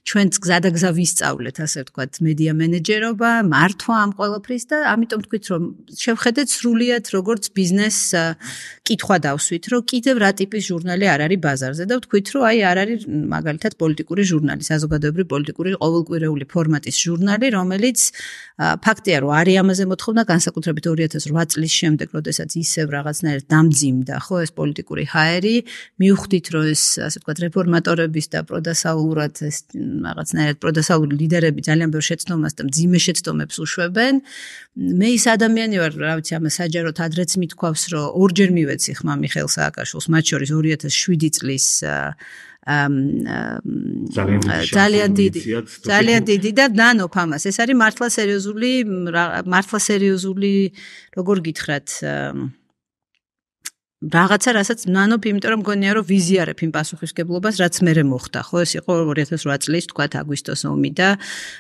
ჩვენც გზადაგზა ვისწავლეთ, ასე ვთქვათ, მედია მენეჯერობა, მართვა ამ ყველაფრის და ამიტომ თქვით, რომ შევხედეთ სრულიად როგორც ბიზნეს კითხვა დავსვით, რომ კიდევ რა ტიპის ჟურნალი არ არის ბაზარზე და ვთქვით, რომ აი არ არის მაგალითად პოლიტიკური ჟურნალი, საზოგადოებრივი პოლიტიკური ყოველკვირეული ფორმატის ჟურნალი, რომელიც ფაქტია, რომ არის ამაზე მოთხოვნა განსაკუთრებით 2008 წლის შემდეგ, როდესაც ისევ რაღაცნაირად დამძიმდა ხო ეს პოლიტიკური ჰაერი მიუხვდით რომ ეს ასე ვთქვათ რეფორმატორების და პროდასალურად ეს რაღაცნაირად პროდასალური ლიდერები ძალიან ბევრ შეცდომას და მძიმე შეცდომებს უშვებენ მე ის ადამიანი ვარ რა ვიცი ამ საჯაროდ ადრეც მithქვავს რომ ორჯერ მივეცი ხმა მიხეილ სააკაშვილს მათ შორის 2007 წლის ამ ძალიან დიდი ძალიან დიდი და ნანობ ამას ეს არის მართლა სერიოზული მართლა სერიოზული როგორ გითხრათ რაღაცა რასაც ნანობ, იმიტომ რომ გონია რომ ვიზიარებ იმ პასუხისგებლობას, რაც მერე მოხდა, ხო? ეს იყო 2008 წლის, თქვა აგვისტოს ომი და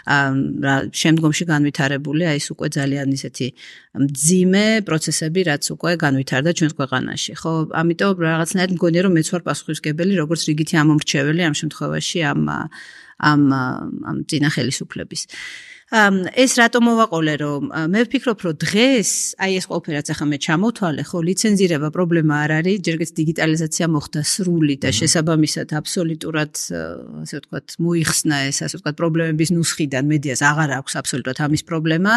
აა შემდგომში განვითარებული აი ეს უკვე ძალიან ისეთი ძიმე პროცესები, რაც უკვე განვითარდა ჩვენს ქვეყანაში, ხო? ამიტომ რაღაცნაირად მგონია რომ მეც ვარ პასუხისგებელი, როგორც რიგითი ამომრჩეველი ამ შემთხვევაში ამ ამ ამ ძინა ხელისუფლების. ეს რატომ მოვაყოლე რომ მე ვფიქრობ რომ დღეს აი ეს ყველაფერაც ახლა მე ჩამოთვალე ხო ლიცენზირება პრობლემა არ არის ჯერ კიდევ დიგიტალიზაცია მოხდა სრული და შესაბამისად აბსოლუტურად ასე ვთქვათ მოიხსნა ეს ასე ვთქვათ პრობლემების ნუსხიდან მედიას აღარ აქვს აბსოლუტურად ამის პრობლემა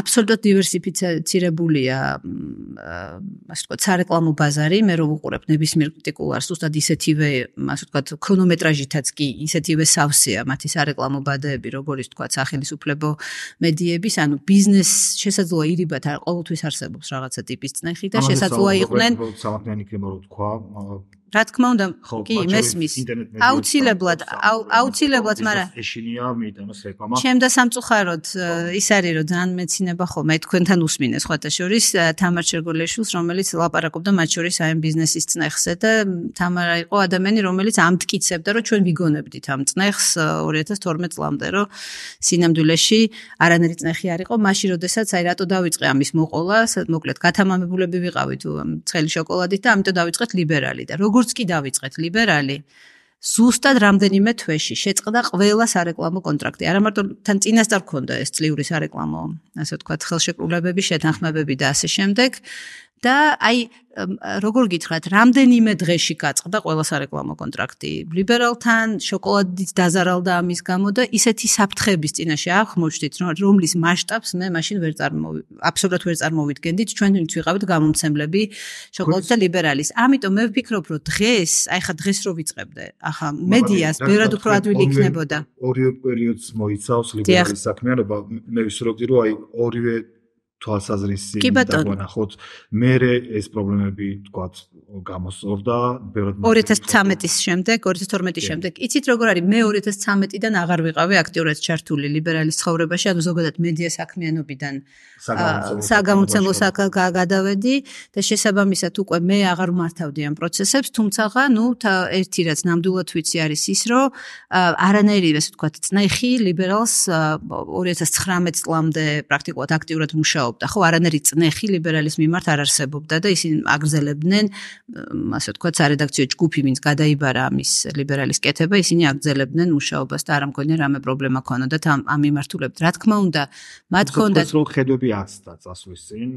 აბსოლუტურად დივერსიფიცირებულია ასე ვთქვათ სარეკლამო ბაზარი მე რომ უყურებ ნებისმიერ კრიტიკულარს უბრალოდ ისეთივე ასე ვთქვათ ქრონომეტრაჟითაც კი ისეთივე სავსეა მათი სარეკლამო ბადეები როგორც თქვა სახელმწიფო მედიების, ანუ ბიზნეს შესაძლოა ირიბათ, არ ყოველთვის არსებობს რაღაცა ტიპის წნეხი და შესაძლოა იყვნენ სამართლიანი კრიმო რო თქვა რა თქმა უნდა, კი, მესმის. აუცილებლად, აუცილებლად, მაგრამ ეშინია მიიტანოს რეკლამა. ჩემ და სამწუხაროდ ის არის, რომ ძალიან მეცინება ხოლმე თქვენთან უსმინე სხვათა შორის თამარ შერგოლეშვილს, რომელიც ლაპარაკობდა მათ შორის აი ამ ბიზნესის წნეხზე და თამარა იყო ადამიანი, რომელიც ამტკიცებდა, რომ ჩვენ ვიგონებდით ამ წნეხს 2012 წლამდე, რომ სინამდვილეში არანერი წნეხი არ იყო, მაშინ როდესაც აი რატო დაიწყე ამის მოყოლა, მოკლედ გათამამებულები ვიყავით ცხელი შოკოლადით და ამიტომ დაიწყეთ ლიბერალი და როგორ როგორც კი დაიწყეთ ლიბერალი ზუსტად რამდენიმე თვეში შეწყდა ყველა სარეკლამო კონტრაქტი. არა მარტო თან წინასწარ ქონდა ეს წლიური სარეკლამო, ასე ვთქვათ, ხელშეკრულებები, შეთანხმებები და ასე შემდეგ, და აი როგორ გითხრათ, რამდენიმე დღეში გაწყდა ყველა სარეკლამო კონტრაქტი ლიბერალთან, შოკოლადით დაზარალდა ამის გამო და ისეთი საფრთხების წინაშე აღმოჩნდით, რომლის მასშტაბს მე მაშინ ვერ წარმოვი, აბსოლუტურად ვერ წარმოვიდგენდით, ჩვენ ვინც ვიყავით გამომცემლები შოკოლადის და ლიბერალის. ამიტომ მე ვფიქრობ, რომ დღეს, აი ხა დღეს რო ვიწებდე, ახლა მედიას ბერად უფრო ადვილი იქნებოდა. ორი პერიოდს მოიცავს ლიბერალის საქმიანობა, მე ვისურვებდი, რომ აი ორივე თვალსაზრისით დავანახოთ მე ეს პრობლემები თქვა გამოსწორდა ბევრად 2013-ის შემდეგ 2012-ის შემდეგ იცით როგორ არის მე 2013-დან აღარ ვიყავი აქტიურად ჩართული ლიბერალის ცხოვრებაში ანუ ზოგადად მედია საქმიანობიდან საგამოცემო საქმე გადავედი და შესაბამისად უკვე მე აღარ მართავდი ამ პროცესებს თუმცა ნუ ერთი რაც ნამდვილად ვიცი არის ის რომ არანაირი ესე ვთქვა წნეხი ლიბერალს 2019 წლამდე პრაქტიკულად აქტიურად მუშაობ მუშაობდა, ხო, არანაირი წნეხი ლიბერალიზმის მიმართ არ არსებობდა და ისინი აგზელებდნენ, ასე ვთქვათ, სარედაქციო ჯგუფი, ვინც გადაიბარა ამის ლიბერალის კეთება, ისინი აგზელებდნენ მუშაობას და არ ამგონია რამე პრობლემა ქონოდათ ამ ამ მიმართულებით. რა თქმა უნდა, მათ ქონდათ რო ხედები ასთა წასვლის წინ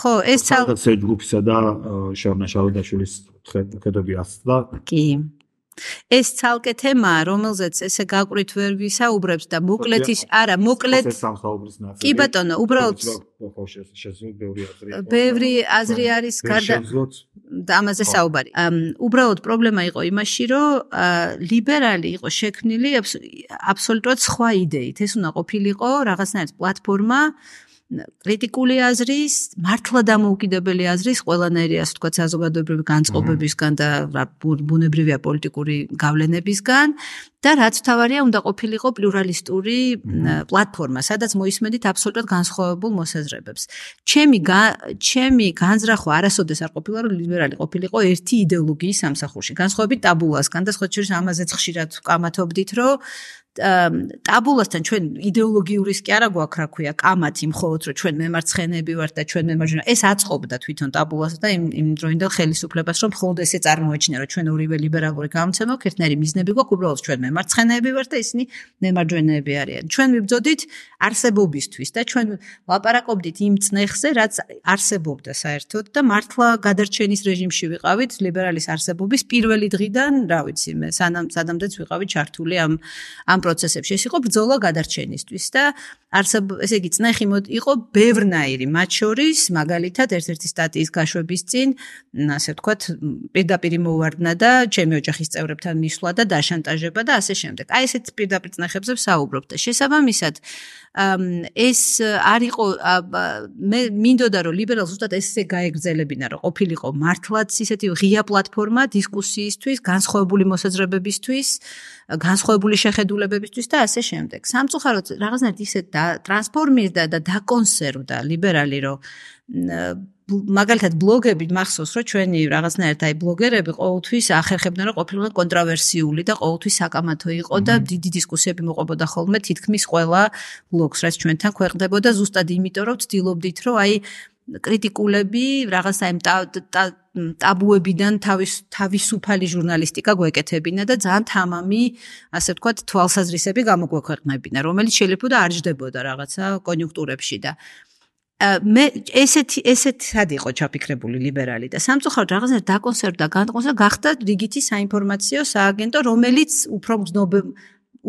ხო, ეს ცალ სარედაქციო ჯგუფისა და შარნაშავიდაშვილის ხედები ასთა. კი. ეს ცალკე თემაა, რომელზეც ესე გაკვრით ვერ ვისაუბრებს და მოკლედ ის არა, მოკლედ კი ბატონო, უბრალოდ ბევრი აზრი არის გარდა და ამაზე საუბარი. უბრალოდ პრობლემა იყო იმაში, რომ ლიბერალი იყო შექმნილი აბსოლუტურად სხვა იდეით. ეს უნდა ყოფილიყო რაღაცნაირად პლატფორმა კრიტიკული აზრის, მართლა დამოუკიდებელი აზრის, ყველანაირი ასე თქვა საზოგადოებრივი განწყობებისგან და ბუნებრივია პოლიტიკური გავლენებისგან და რაც თავარია, უნდა ყოფილიყო პლურალისტური პლატფორმა, სადაც მოისმენთ აბსოლუტურად განსხვავებულ მოსაზრებებს. ჩემი ჩემი განზრახვა არასოდეს არ ყოფილა, რომ ლიბერალი ყოფილიყო ერთი იდეოლოგიის სამსახურში, განსხვავებით ტაბულასგან და სხვა შეიძლება ამაზეც ხშირად ვკამათობდით, რომ ტაბულასთან ჩვენ იდეოლოგიურის კი არა გვაქვს რა ქვია კამათი მხოლოდ რომ ჩვენ მემარცხენეები ვართ და ჩვენ მემარჯვენე ეს აწყობდა თვითონ ტაბულას და იმ იმ დროინდელ ხელისუფლებას რომ მხოლოდ ესე წარმოეჩინა რომ ჩვენ ორივე ლიბერალური გამოცემა ერთნაირი მიზნები გვაქვს უბრალოდ ჩვენ მემარცხენეები ვართ და ისინი მემარჯვენეები არიან ჩვენ ვიბძოდით არსებობისთვის და ჩვენ ლაპარაკობდით იმ წნეხზე რაც არსებობდა საერთოდ და მართლა გადარჩენის რეჟიმში ვიყავით ლიბერალის არსებობის პირველი დღიდან რა ვიცი მე სანამ სადამდეც ვიყავით ჩართული ამ ამ პროცესებში ეს იყო ბრძოლა გადარჩენისთვის და არც ესე იგი წნეხი იყო ბევრნაირი მათ შორის მაგალითად ერთ-ერთი სტატიის გაშვების წინ ასე ვთქვათ პირდაპირ მოვარდნა და ჩემი ოჯახის წევრებთან მისვლა და დაშანტაჟება და ასე შემდეგ აი ესეთ პირდაპირ წნეხებზე საუბრობ და შესაბამისად ეს არ იყო მე მინდოდა რომ ლიბერალ ზუსტად ესე გაეგრძელებინა რომ ყოფილიყო მართლაც ისეთი ღია პლატფორმა დისკუსიისთვის, განსხვავებული მოსაზრებებისთვის, განსხვავებული შეხედულებებისთვის და ასე შემდეგ. სამწუხაროდ რაღაცნაირად ისე ტრანსფორმირდა და დაკონსერვდა ლიბერალი რომ მაგალითად ბლოგები მახსოვს რომ ჩვენი რაღაცნაირად აი ბლოგერები ყოველთვის ახერხებდნენ რომ ყოფილიყო კონტროვერსიული და ყოველთვის საკამათო იყო და დიდი დისკუსიები მოყვებოდა ხოლმე თითქმის ყველა ბლოგს რაც ჩვენთან ქვეყნდებოდა ზუსტად იმიტომ რომ ვცდილობდით რომ აი კრიტიკულები რაღაც აი ტაბუებიდან თავის თავისუფალი ჟურნალისტიკა გვეკეთებინა და ძალიან თამამი ასე ვთქვათ თვალსაზრისები გამოგვეკვეყნებინა რომელიც შეიძლება და არჯდებოდა რაღაცა კონიუნქტურებში და მე ესეთი ესეთი სად იყო ჩაფიქრებული ლიბერალი და სამწუხაროდ რაღაცა დაკონსერვდა განყოსა გახდა რიგითი საინფორმაციო სააგენტო რომელიც უფრო გზნობ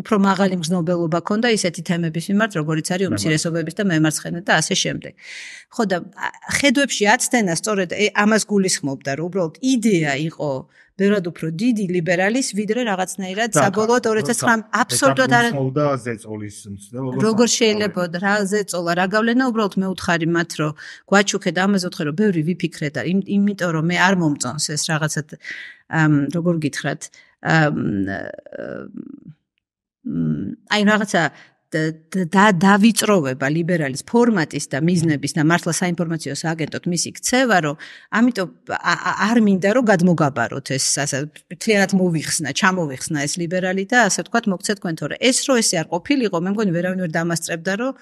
უფრო მაღალი მგზნობელობა ქონდა ისეთი თემების მიმართ, როგორიც არის უმცირესობების და მემარცხენე და ასე შემდეგ. ხო და ხედვებში აცდენა სწორედ ამას გულისხმობდა, რომ უბრალოდ იდეა იყო ბევრად უფრო დიდი ლიბერალის ვიდრე რაღაცნაირად საბოლოოდ 2009 აბსურდოდ არ გულისხმობდა ზეწოლის მცდელობა. როგორ შეიძლება რა ზეწოლა, რა გავლენა უბრალოდ მე უთხარი მათ, რომ გვაჩუქე და ამაზე უთხრე, რომ ბევრი ვიფიქრე და იმიტომ რომ მე არ მომწონს ეს რაღაცა ამ როგორ გითხრათ ამ აი რაღაცა და დავიწროვება ლიბერალის ფორმატის და მიზნების და მართლა საინფორმაციო სააგენტოთ მისი ქცევა რომ ამიტომ არ მინდა რომ გადმოგაბაროთ ეს ასე მთლიანად მოвихსნა ჩამოвихსნა ეს ლიბერალი და ასე თქვა მოგცეთ თქვენ თორე ეს რო ესე არ ყოფილიყო მე მგონი ვერავინ ვერ დამასწრებდა რომ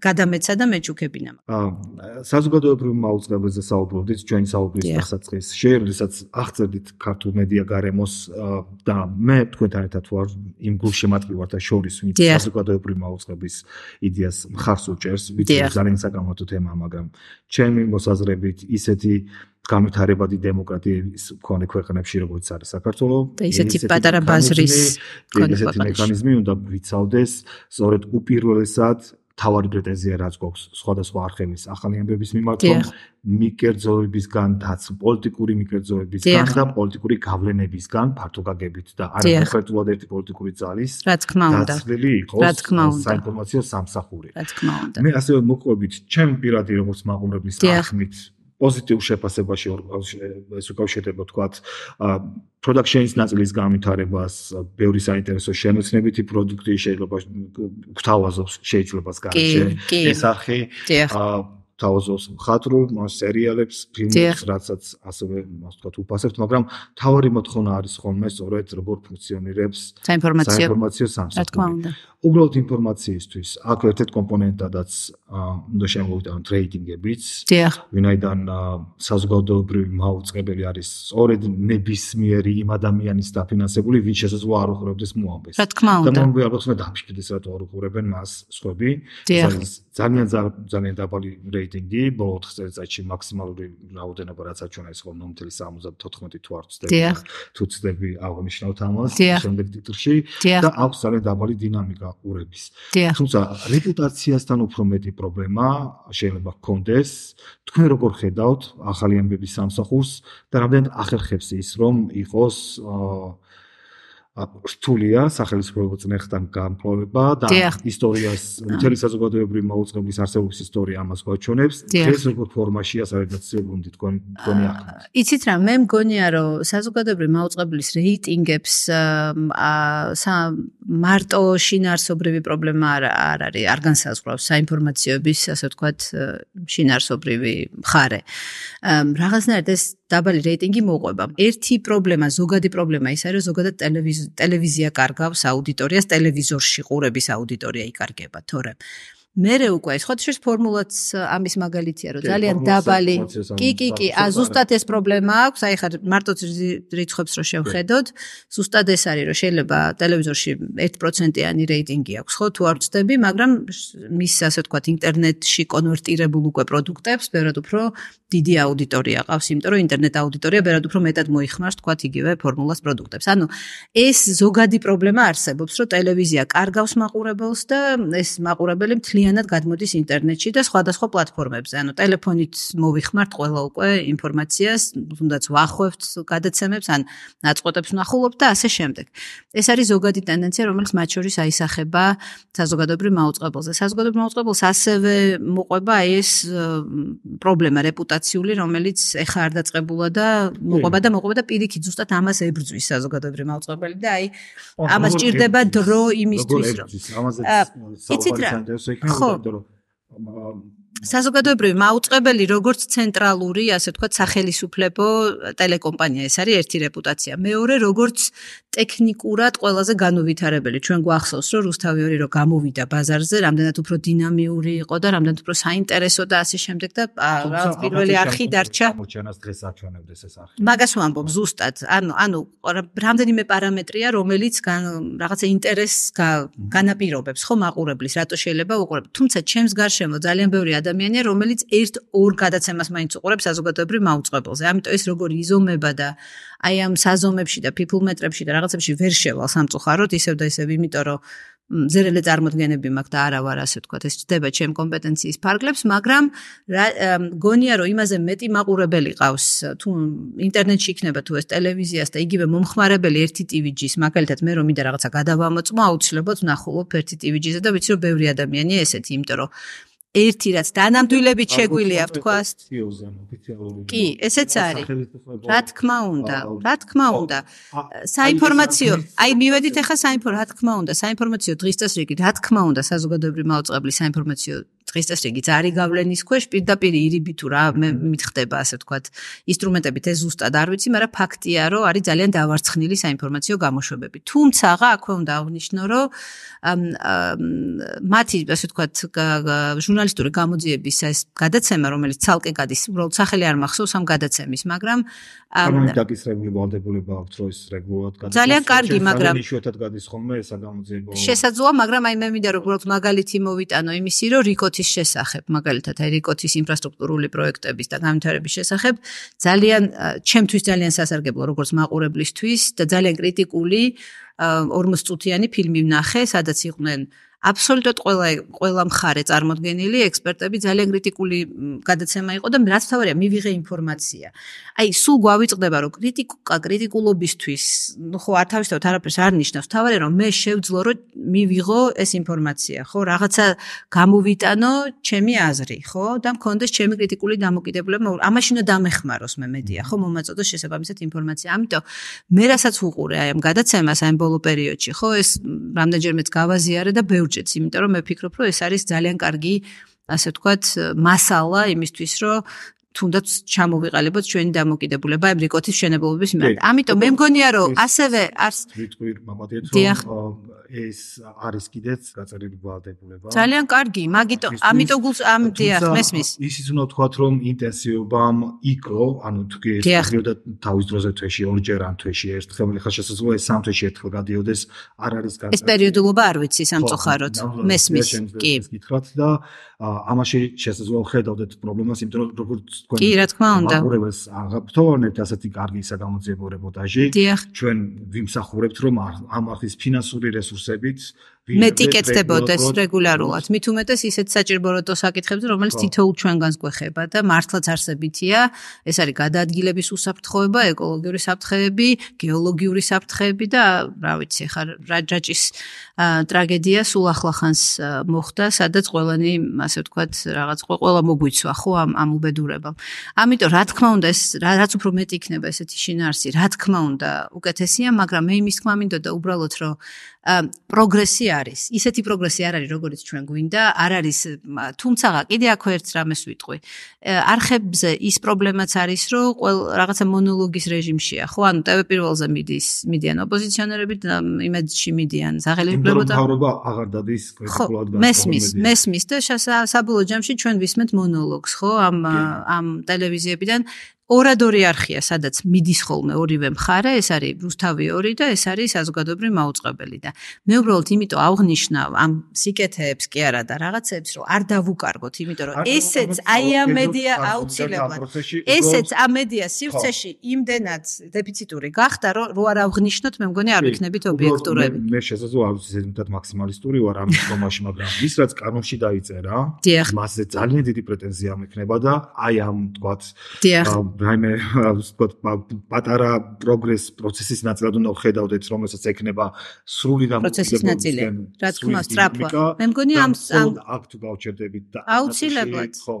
გადამეცა და მეჩუქებინა. აა საზოგადოებრივ მაუწყებლებზე საუბრობდით, ჩვენ საუბრის დასაწყის. შეიძლება რომელსაც აღწერდით ქართულ მედია გარემოს და მე თქვენთან ერთად ვარ იმ გულ შემატყივართა შორის, ვინც საზოგადოებრივ მაუწყებლის იდეას მხარს უჭერს, ვიცი ძალიან საკამათო თემაა, მაგრამ ჩემი მოსაზრებით ისეთი განვითარებადი დემოკრატიის მქონე ქვეყნებში როგორც არის საქართველო და ისეთი პატარა ბაზრის მქონე ქვეყნებში ესეთი მექანიზმი უნდა ვიცავდეს სწორედ უპირველესად თავარი პრეტენზია რაც გვაქვს სხვადასხვა არქემის ახალი ამბების მიმართ რომ მიკერძოებისგან დაც პოლიტიკური მიკერძოებისგან და პოლიტიკური გავლენებისგან ფართოგაგებით და არა კონკრეტულად ერთი პოლიტიკური ძალის დაცვლილი იყოს საინფორმაციო სამსახური. რა თქმა უნდა. მე ასე მოყვებით ჩემ პირადი როგორც მაყურებლის აღმით პოზიტიურ შეფასებაში ეს უკავშირდება თქვათ production-ის ნაწილის გამითარებას, ბევრი საინტერესო შემოცნებითი პროდუქტი შეიძლება გვთავაზობს შეიძლება გარჩე ეს არხი თავაზობს მხატვრულ სერიალებს, ფილმებს, რასაც ასევე ასე ვთქვათ, უფასებთ, მაგრამ თავარი მოთხოვნა არის ხოლმე სწორედ როგორ ფუნქციონირებს საინფორმაციო სამსახური. რა თქმა უნდა. უბრალოდ ინფორმაციისთვის აქ ერთ-ერთ კომპონენტადაც უნდა შემოვიტანოთ ტრეიდინგებიც. ვინაიდან საზოგადოებრივი მაუწყებელი არის სწორედ ნებისმიერი იმ ადამიანის დაფინანსებული, ვინც შესაძლოა არ უხურებდეს მოამბეს. რა თქმა უნდა. და მომგვიარებს მე დამშვიდეს რა თქმა უნდა არ უხურებენ მას სხვები. ძალიან ძალიან დაბალი რე რეიტინგი ბოლო 4 წელიწადში მაქსიმალური რაოდენობა რაც არჩვენა ის ხომ 0.74 თუ არ ვცდები თუ ცდები აღნიშნავთ ამას შემდეგ ტიტრში და აქვს ძალიან დაბალი დინამიკა ყურების თუმცა რეპუტაციასთან უფრო მეტი პრობლემა შეიძლება ჰქონდეს თქვენ როგორ ხედავთ ახალი ამბების სამსახურს და რამდენად ახერხებს ის რომ იყოს აა რთულია სახელმწიფო წნეხთან გამფლობა და ისტორიას მთელი საზოგადოებრივი მოძღვრების არსებობის ისტორია ამას გვაჩვენებს ეს როგორ ფორმაშია საერთოდ ცნობილი თქვენ თქვენი ახლა იცით რა მე მგონია რომ საზოგადოებრივი მოძღვრების რეიტინგებს მარტო შინარსობრივი პრობლემა არ არ არის არ განსაზღვრავს საინფორმაციოების ასე ვთქვათ შინარსობრივი მხარე რაღაცნაირად ეს დაბალი რეიტინგი მოყვება ერთი პრობლემა ზოგადი პრობლემა ის არის ზოგადად ტელევიზია ტელევიზია კარგავს აუდიტორიას, ტელევიზორში ყურების აუდიტორია იკარგება, თორემ მერე უკვე ხო შეიძლება ფორმულაც ამის მაგალითია რომ ძალიან დაბალი კი კი კი ა ზუსტად ეს პრობლემა აქვს აი ხა მარტო რიცხვებს რომ შევხედოთ ზუსტად ეს არის რომ შეიძლება ტელევიზორში 1%-იანი რეიტინგი აქვს ხო თუ არ ვწდები მაგრამ მის ასე თქვა ინტერნეტში კონვერტირებულ უკვე პროდუქტებს ბევრად უფრო დიდი აუდიტორია ყავს იმიტომ რომ ინტერნეტ აუდიტორია ბევრად უფრო მეტად მოიხმარს თქვა იგივე ფორმულას პროდუქტებს ანუ ეს ზოგადი პრობლემა არსებობს რომ ტელევიზია კარგავს მაყურებელს და ეს მაყურებელი მთლიანად გადმოდის ინტერნეტში და სხვადასხვა პლატფორმებზე. ანუ ტელეფონით მოвихმართ ყველა უკვე ინფორმაციას, თუნდაც ვახვევთ გადაცემებს ან ნაწყვეტებს ვნახულობთ და ასე შემდეგ. ეს არის ზოგადი ტენდენცია, რომელიც მათ შორის აისახება საზოგადოებრივ მაუწყებელზე. საზოგადოებრივ მაუწყებელს ასევე მოყვება ეს პრობლემა რეპუტაციული, რომელიც ეხა არ დაწყებულა და მოყვება და მოყვება და პირიქით ზუსტად ამას ებრძვის საზოგადოებრივ მაუწყებელი და აი ამას ჭირდება დრო იმისთვის რომ ამაზეც საუბარი ჩანდეს ეკრანზე. ხო საზოგადოებრივი მაუწყებელი როგორც ცენტრალური, ასე ვთქვათ, სახელისუფლებო ტელეკომპანია, ეს არის ერთი რეპუტაცია. მეორე, როგორც ტექნიკურად ყველაზე განუვითარებელი. ჩვენ გვახსოვს, რომ რუსთავი ორი რო გამოვიდა ბაზარზე, რამდენად უფრო დინამიური იყო და რამდენად უფრო საინტერესო და ასე შემდეგ და რაღაც პირველი არხი დარჩა. მოჩანას დღეს აჩვენებს ეს არხი. მაგას ვამბობ ზუსტად, ანუ ანუ რამდენიმე პარამეტრია, რომელიც რაღაცა ინტერესს განაპირობებს, ხო, მაყურებლის, რატო შეიძლება უყურებ. თუმცა ჩემს გარშემო ძალიან ბევრი ადამიანი ადამიანია, რომელიც ერთ ორ გადაცემას მაინც უყურებს საზოგადოებრივ მაუწყებელზე. ამიტომ ეს როგორი იზომება და აი ამ საზომებში და people metrებში და რაღაცებში ვერ შევალ სამწუხაროდ, ისევ და ისევ, იმიტომ რომ ზერელე წარმოდგენები მაქვს და არა ვარ ასე თქვა, ეს ჩდება ჩემ კომპეტენციის ფარგლებს, მაგრამ გონია რომ იმაზე მეტი მაყურებელი ყავს, თუ ინტერნეტში იქნება თუ ეს ტელევიზიას და იგივე მომხმარებელი ერთი TVG-ს, მაგალითად მე რომ მინდა რაღაცა გადავამოწმო, აუცილებლად ვნახულობ ერთი TVG-ზე და ვიცი რომ ბევრი ადამიანია ესეთი, იმიტომ რომ ერთი რაც დანამდვილებით შეგვილია თქვას კი ესეც არის რა თქმა უნდა რა თქმა უნდა საინფორმაციო აი მივედით ახლა საინფორმაციო რა თქმა უნდა საინფორმაციო დღისდღეს რიგი რა თქმა უნდა საზოგადოებრივი მაუწყებლის საინფორმაციო დღეს ეს რიგი ძარი გავლენის ქვეშ პირდაპირ ირიბი თუ რა მე მითხდება ასე ვთქვათ ინსტრუმენტებით ეს ზუსტად არ ვიცი, მაგრამ ფაქტია, რომ არის ძალიან დავარცხნილი საინფორმაციო გამოშვებები. თუმცა აქვე უნდა აღნიშნო, რომ მათი ასე ვთქვათ ჟურნალისტური გამოძიების ეს გადაცემა, რომელიც ცალკე გადის, უბრალოდ სახელი არ მახსოვს ამ გადაცემის, მაგრამ დაკისრებული ვალდებულება აქვს, რომ ეს რეგულად გადის. ძალიან კარგი, მაგრამ შესაძლოა, მაგრამ აი მე მინდა რომ უბრალოდ მაგალითი მოვიტანო იმისი, რომ რიკოთი რიკოთის შესახებ, მაგალითად, აი რიკოთის ინფრასტრუქტურული პროექტების და განვითარების შესახებ, ძალიან ჩემთვის ძალიან სასარგებლო როგორც მაყურებლისთვის და ძალიან კრიტიკული 40 წუთიანი ფილმი ვნახე, სადაც იყვნენ აბსოლუტოდ ყველა ყველა მხარე წარმოდგენილი ექსპერტები ძალიან კრიტიკული გადაცემა იყო და რაც თავარია მივიღე ინფორმაცია. აი, სულ გვავიწყდება რომ კრიტიკა კრიტიკულობისთვის, ნუ ხო არ თავისთავად არაფერს არ ნიშნავს, თავარია რომ მე შევძლო რომ მივიღო ეს ინფორმაცია, ხო, რაღაცა გამოვიტანო ჩემი აზრი, ხო, და მქონდეს ჩემი კრიტიკული დამოკიდებულება, ამაში უნდა დამეხმაროს მე მედია, ხო, მომაწოდოს შესაბამისად ინფორმაცია. ამიტომ მე რასაც უყურე აი ამ გადაცემას, აი ამ ბოლო პერიოდში, ხო, ეს რამდენჯერმეც გავაზიარე და ბევრი ბიუჯეტს, იმიტომ რომ მე ვფიქრობ, რომ ეს არის ძალიან კარგი, ასე ვთქვათ, მასალა იმისთვის, რომ თუნდაც ჩამოვიყალიბოთ ჩვენი დამოკიდებულება ამ რეკოთის შენებობების მიმართ. ამიტომ მე მგონია, რომ ასევე არს რიტყვი მამადეთო ეს არის კიდეც გაწერილი ვალდებულება. ძალიან კარგი, მაგიტო, ამიტომ გულს ამდია მესმის. ისიც უნდა ვთქვათ, რომ ინტენსივობამ იკრო, ანუ თქვი ეს გადიოდა თავის დროზე თვეში ორჯერ ან თვეში ერთხელ, ხო შესაძლოა ეს სამ თვეში ერთხელ გადიოდეს, არ არის გარკვეული. ეს პერიოდულობა არ ვიცი სამწუხაროდ. მესმის, კი. გითხრათ და ამაში შესაძლოა ხედავდეთ პრობლემას, იმიტომ რომ როგორც თქვენ კი, რა თქმა უნდა. აღურებას აღფრთოვანებთ ასეთი კარგი საგამოძიებო რეპორტაჟი. ჩვენ ვიმსახურებთ, რომ ამ ახის ფინანსური რესურსი რესურსებით მე ტიკეტდებოდეს რეგულარულად. მით უმეტეს ისეთ საჭირო როტო საკითხებს, რომელიც თითოეულ ჩვენგანს გვეხება და მართლაც არსებითია. ეს არის გადაადგილების უსაფრთხოება, ეკოლოგიური საფრთხეები, გეოლოგიური საფრთხეები და რა ვიცი, ხა რაჯაჭის ტრაგედია სულ ახლახანს მოხდა, სადაც ყველანი, ასე ვთქვათ, რაღაც ყველა მოგვიცვა ხო ამ ამ უბედურებამ. ამიტომ რა თქმა უნდა, ეს რაც უფრო მეტი იქნება ესეთი შინარსი, რა თქმა უნდა, უკეთესია, მაგრამ მე იმის თქმა მინდოდა უბრალოდ რომ პროგრესი არის. ისეთი პროგრესი არ არის, როგორც ჩვენ გვინდა, არ არის, თუმცა კიდე აქ ერთ რამეს ვიტყვი. არხებზე ის პრობლემაც არის, რომ ყოველ რაღაცა მონოლოგის რეჟიმშია, ხო? ანუ ტევე პირველზე მიდის, მიდიან ოპოზიციონერები და იმედში მიდიან სახელმწიფო და მთავრობა აღარ დადის კონკრეტულ ადგილას. მესმის, მესმის და საბოლოო ჯამში ჩვენ ვისმენთ მონოლოგს, ხო? ამ ამ ტელევიზიებიდან ორადორი არხია, სადაც მიდის ხოლმე ორივე მხარე, ეს არის რუსთავი 2 და ეს არის საზოგადოებრივი მაუწყებელი და მე უბრალოდ იმიტომ აღნიშნავ ამ სიკეთეებს კი არა და რაღაცებს, რომ არ დავუკარგოთ, იმიტომ რომ ესეც აი ამ მედია აუცილებლად. ესეც ამ მედია სივრცეში იმდენად დეფიციტური გახდა, რომ რო არ აღნიშნოთ, მე მგონი არ ვიქნებით ობიექტურები. მე შესაძლოა არ ვიცი ზედმეტად მაქსიმალისტური ვარ ამ თემაში, მაგრამ ის რაც კანონში დაიწერა, მასზე ძალიან დიდი პრეტენზია მექნება და აი ამ თქვა რაიმე ვთქვათ პატარა პროგრეს პროცესის ნაწილად უნდა ხედავდეთ, რომელსაც ექნება სრული და პროცესის ნაწილი. რა თქმა უნდა, სწრაფვა. მე მგონი ამ ამ აქტ ვაუჩერდებით და აუცილებლად. ხო.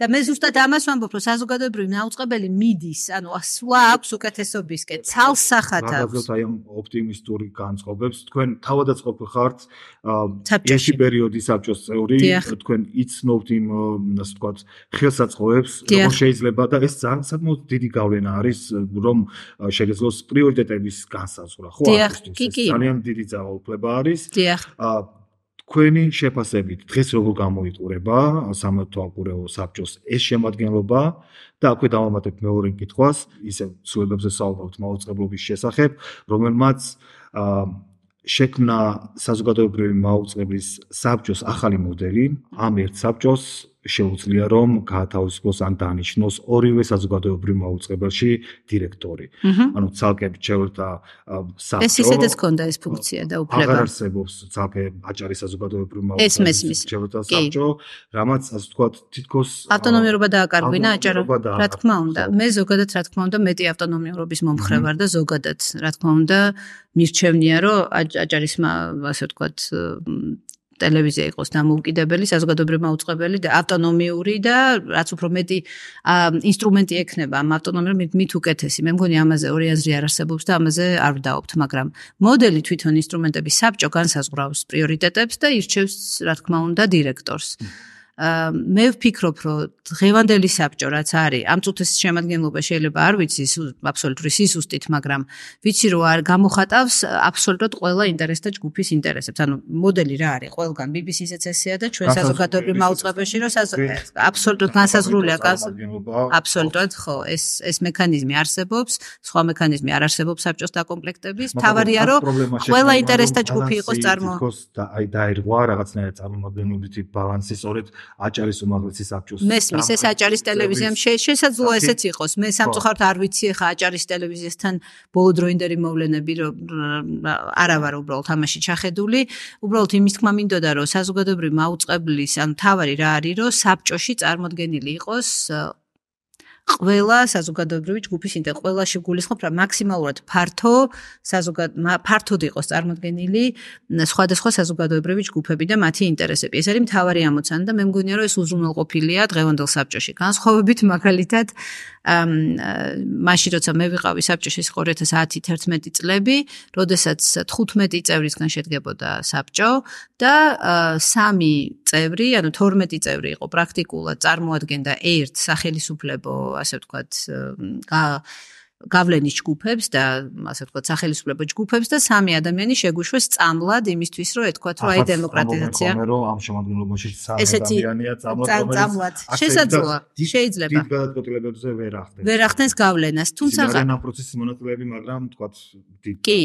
და მე ზუსტად ამას ვამბობ, რომ საზოგადოებრივი ნაუწყებელი მიდის, ანუ სვლა აქვს უკეთესობისკენ, ცალსახად აქვს. მაგრამ აი ამ ოპტიმი スト ური განწყობებს თქვენ თავადაც ყოფ ხართ ეში პერიოდი საბჭოს წევრი, თქვენ იცნობთ იმ ასე ვთქვათ, ხელსაწყოებს, რომ შეიძლება და ეს ძალიან საკმაოდ დიდი გავლენა არის რომ შეგეძლოს პრიორიტეტების განსაზღვრა ხო ეს ძალიან დიდი ძალაუფლება არის თქვენი შეფასებით დღეს როგორ გამოიყურება სამთო აკურეო საბჭოს ეს შემადგენლობა და აქვე დავამატებთ მეორე კითხვას ისე სულებებზე საუბრობთ მოაწყებლობის შესახებ რომელმაც შექმნა საზოგადოებრივი მოაწყებლის საბჭოს ახალი მოდელი ამ ერთ საბჭოს შეუძლია რომ გათავისუფლოს ან დანიშნოს ორივე საზოგადოებრივ მოუწებელში დირექტორი. ანუ ცალკე შეიძლება საბჭო ეს ისედაც ქონდა ეს ფუნქცია და უფლება. აღარ არსებობს ცალკე აჭარის საზოგადოებრივ მოუწებელში შეიძლება საბჭო, რამაც ასე თქვა თითქოს ავტონომიურობა დააკარგვინა აჭარო. რა თქმა უნდა, მე ზოგადად რა თქმა უნდა მეტი ავტონომიურობის მომხრე ვარ და ზოგადად რა თქმა უნდა მირჩევნია რომ აჭარის ასე თქვა ტელევიზია იყოს დამოუკიდებელი, საზოგადოებრივი უწყებელი და ავტონომიური და რაც უფრო მეტი ინსტრუმენტი ექნება ამ ავტონომიურ მით უკეთესი. მე მგონი ამაზე ორი აზრი არ არსებობს და ამაზე არ ვდაობთ, მაგრამ მოდელი თვითონ ინსტრუმენტების საბჭო განსაზღვრავს პრიორიტეტებს და ირჩევს რა თქმა უნდა დირექტორს. მე ვფიქრობ, რომ დღევანდელი საბჭო რაც არის, ამ წუთის შემადგენლობა შეიძლება არ ვიცის აბსოლუტური სისუსტით, მაგრამ ვიცი რომ არ გამოხატავს აბსოლუტოდ ყველა ინტერესთა ჯგუფის ინტერესებს. ანუ მოდელი რა არის? ყველგან BBC-ს ეცესია და ჩვენ საზოგადოებრივ მაუწყებელში რომ აბსოლუტოდ განსაზრულია აბსოლუტოდ ხო, ეს ეს მექანიზმი არსებობს, სხვა მექანიზმი არ არსებობს საბჭოს დაკომპლექტების. თავარია რომ ყველა ინტერესთა ჯგუფი იყოს წარმო. და აი დაირღვა რაღაცნაირად წარმომადგენლობითი ბალანსი სწორედ აჭარის უმაღლესი საბჭოს მესმის ეს აჭარის ტელევიზიამ შესაძლოა ესეც იყოს მე სამწუხაროდ არ ვიცი ხა აჭარის ტელევიზიასთან ბოლო დროინდელი მოვლენები რომ არა ვარ უბრალოდ ამაში ჩახედული უბრალოდ იმის თქმა მინდოდა რომ საზოგადოებრივი მაუწყებლის ან თავი რა არის რომ საბჭოში წარმოქმნილი იყოს ყველა საზოგადოებრივი ჯგუფის ინტერ ყველა შეგულისხმობ რა მაქსიმალურად ფართო საზოგად ფართოდ იყოს წარმოდგენილი სხვადასხვა საზოგადოებრივი ჯგუფები და მათი ინტერესები. ეს არის მთავარი ამოცანა და მე მგონია რომ ეს უზრუნველყოფილია დღევანდელ საბჭოში. განსხვავებით მაგალითად ამ მაშინ როცა მე ვიყავი საბჭოში 2010-11 წლები, როდესაც 15 წევრისგან შედგებოდა საბჭო და სამი წევრი, ანუ 12 წევრი იყო პრაქტიკულად წარმოადგენდა ერთ სახელისუფლებო ასე ვთქვათ, გავლენის ჯგუფებს და ასე ვთქვათ სახელმწიფო ჯგუფებს და სამი ადამიანი შეგუშვეს წამლად იმისთვის რომ ეთქვათ რომ აი დემოკრატიზაცია რომ ამ შემოგვიმოგოში სამი ადამიანია წამლად წამლად შესაძლოა შეიძლება დიდ გადაწყვეტილებებზე ვერ ახდენს ვერ ახდენს გავლენას თუმცა ახლა პროცესი მონაწილეები მაგრამ ვთქვათ კი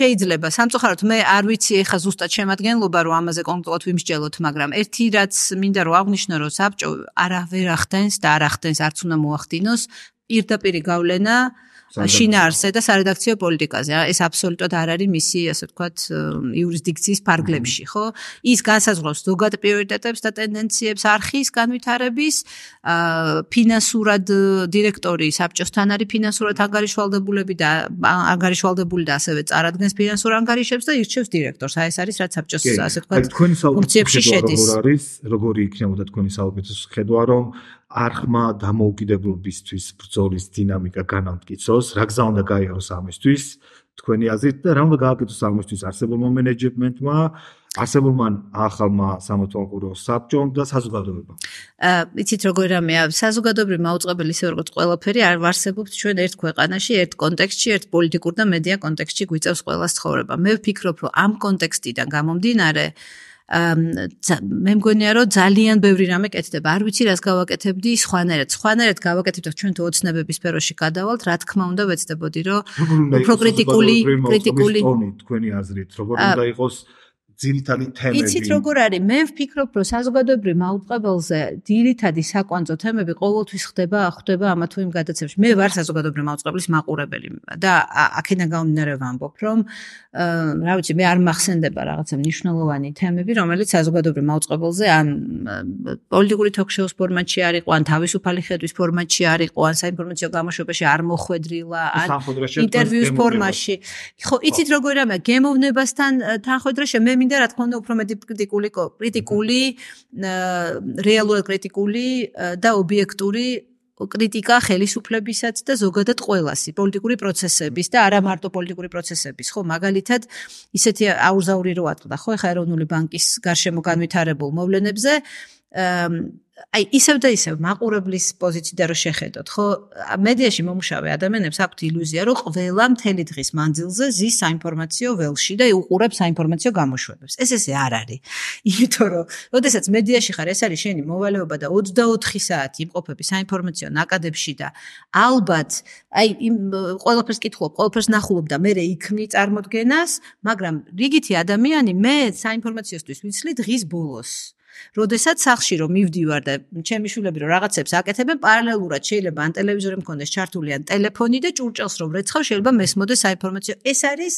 შეიძლება სამწუხაროდ მე არ ვიცი ეხა ზუსტად შემადგენლობა რომ ამაზე კონკრეტულად ვიმსჯელოთ მაგრამ ერთი რაც მინდა რომ აღნიშნო რომ საბჭო არა ვერ ახდენს და არ ახდენს არც უნდა მოახდინოს პირდაპირი გავლენა შინაარსზე და სარედაქციო პოლიტიკაზე. ეს აბსოლუტოდ არ არის მისი, ასე ვთქვათ, იურისდიქციის ფარგლებში, ხო? ის განსაზღვრავს ზოგადად პრიორიტეტებს და ტენდენციებს არქის განვითარების, აა ფინანსურად დირექტორი საბჭოსთან არის ფინანსურად აგარიშვალდებული და აგარიშვალდებული და ასევე წარადგენს ფინანსურ ანგარიშებს და ირჩევს დირექტორს. აი ეს არის რაც საბჭოს ასე ვთქვათ ფუნქციებში შედის. როგორი იქნებოდა თქვენი საუბრის ხედვა, რომ არხმა დამოუკიდებლობისთვის ბრძოლის დინამიკა განამტკიცოს, რა გზა უნდა გაიაროს ამისთვის, თქვენი აზრით და რა უნდა გააკეთოს ამისთვის არსებულმა მენეჯმენტმა, არსებულმა ახალმა სამთავრობო საბჭომ და საზოგადოებამ. აა, იცით როგორი რამე, საზოგადოებრივი მაუწყებელი ისე როგორც ყველაფერი არ ვარსებობთ ჩვენ ერთ ქვეყანაში, ერთ კონტექსტში, ერთ პოლიტიკურ და მედია კონტექსტში გვიწევს ყველა ცხოვრება. მე ვფიქრობ, რომ ამ კონტექსტიდან გამომდინარე, აა მე მგონია რომ ძალიან ბევრი რამე კეთდება არ ვიცი რას გავაკეთებდი სხვანაირად სხვანაირად გავაკეთებდი ჩვენ თუ ოცნებების სფეროში გადავალთ რა თქმა უნდა ვეცდებოდი რომ უფრო კრიტიკული კრიტიკული თქვენი აზრით როგორ უნდა იყოს ძირითადი თემები. იცით როგორ არის? მე ვფიქრობ, რომ საზოგადოებრივ მაუწყებელზე ძირითადი საკვანძო თემები ყოველთვის ხდება, ხდება ამა თუ იმ გადაცემში. მე ვარ საზოგადოებრივ მაუწყებლის მაყურებელი და აქედან გამომდინარე ვამბობ, რომ რა ვიცი, მე არ მახსენდება რაღაცა მნიშვნელოვანი თემები, რომელიც საზოგადოებრივ მაუწყებელზე ან პოლიტიკური თოქშოუს ფორმატში არისო, ან თავისუფალი ხედვის ფორმატში არისო, ან საინფორმაციო გამოშვებაში არ მოხვედრილა, ან ინტერვიუს ფორმაში. ხო, იცით როგორ არის? გემოვნებასთან თანხვედრა შე მე მინდა რა თქმა უნდა უფრო მეტი კრიტიკული კრიტიკული რეალურად კრიტიკული და ობიექტური კრიტიკა ხელისუფლებისაც და ზოგადად ყოველასი პოლიტიკური პროცესების და არა მარტო პოლიტიკური პროცესების ხო მაგალითად ისეთი აურზაური როატყდა ხო ხა ეროვნული ბანკის გარშემო განვითარებულ მოვლენებზე აა აი ისევ და ისევ მაყურებლის პოზიციდან რომ შეხედოთ, ხო, მედიაში მომუშავე ადამიანებს აქვთ ილუზია, რომ ყველა მთელი დღის მანძილზე ზის საინფორმაციო ველში და უყურებს საინფორმაციო გამოშვებებს. ეს ესე არ არის. იმიტომ რომ, ოდესაც მედიაში ხარ, ეს არის შენი მოვალეობა და 24 საათი იმყოფები საინფორმაციო ნაკადებში და ალბათ, აი იმ ყველაფერს კითხულობ, ყველაფერს ნახულობ და მე რე იქნი წარმოდგენას, მაგრამ რიგითი ადამიანი მე საინფორმაციოსთვის ვიცლი დღის ბოლოს. როდესაც სახში რომ მივდივარ და ჩემი შვილები რომ რაღაცებს აკეთებენ პარალელურად შეიძლება ან ტელევიზორი მქონდეს ჩართული ან ტელეფონი და ჭურჭელს რომ რეცხავ შეიძლება მესმოდეს საინფორმაციო ეს არის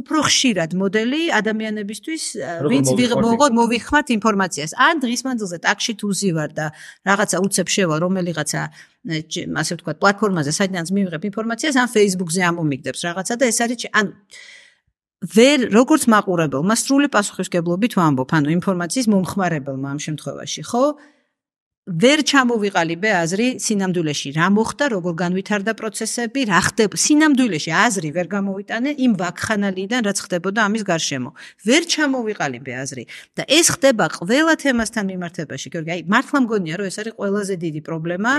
უფრო ხშირად მოდელი ადამიანებისთვის ვინც მიღმოთ მოвихმართ ინფორმაციას ან დღის მანძილზე ტაქსში თუ ზივარ და რაღაცა უცებ შევა რომელიღაცა ასე ვთქვა პლატფორმაზე საიდანაც მივიღებ ინფორმაციას ან Facebook-ზე ამომიგდებს რაღაცა და ეს არის ანუ ვერ როგორც მაყურებელმა სრული პასუხისგებლობით ვამბობ, ანუ ინფორმაციის მომხმარებელმა ამ შემთხვევაში, ხო? ვერ ჩამოვიყალიბე აზრი სინამდვილეში, რა მოხდა, როგორ განვითარდა პროცესები, რა ხდება სინამდვილეში, აზრი ვერ გამოვიტანე იმ ვაკხანალიდან, რაც ხდებოდა ამის გარშემო. ვერ ჩამოვიყალიბე აზრი და ეს ხდება ყველა თემასთან მიმართებაში, გიორგი, აი მართლა მგონია რომ ეს არის ყველაზე დიდი პრობლემა.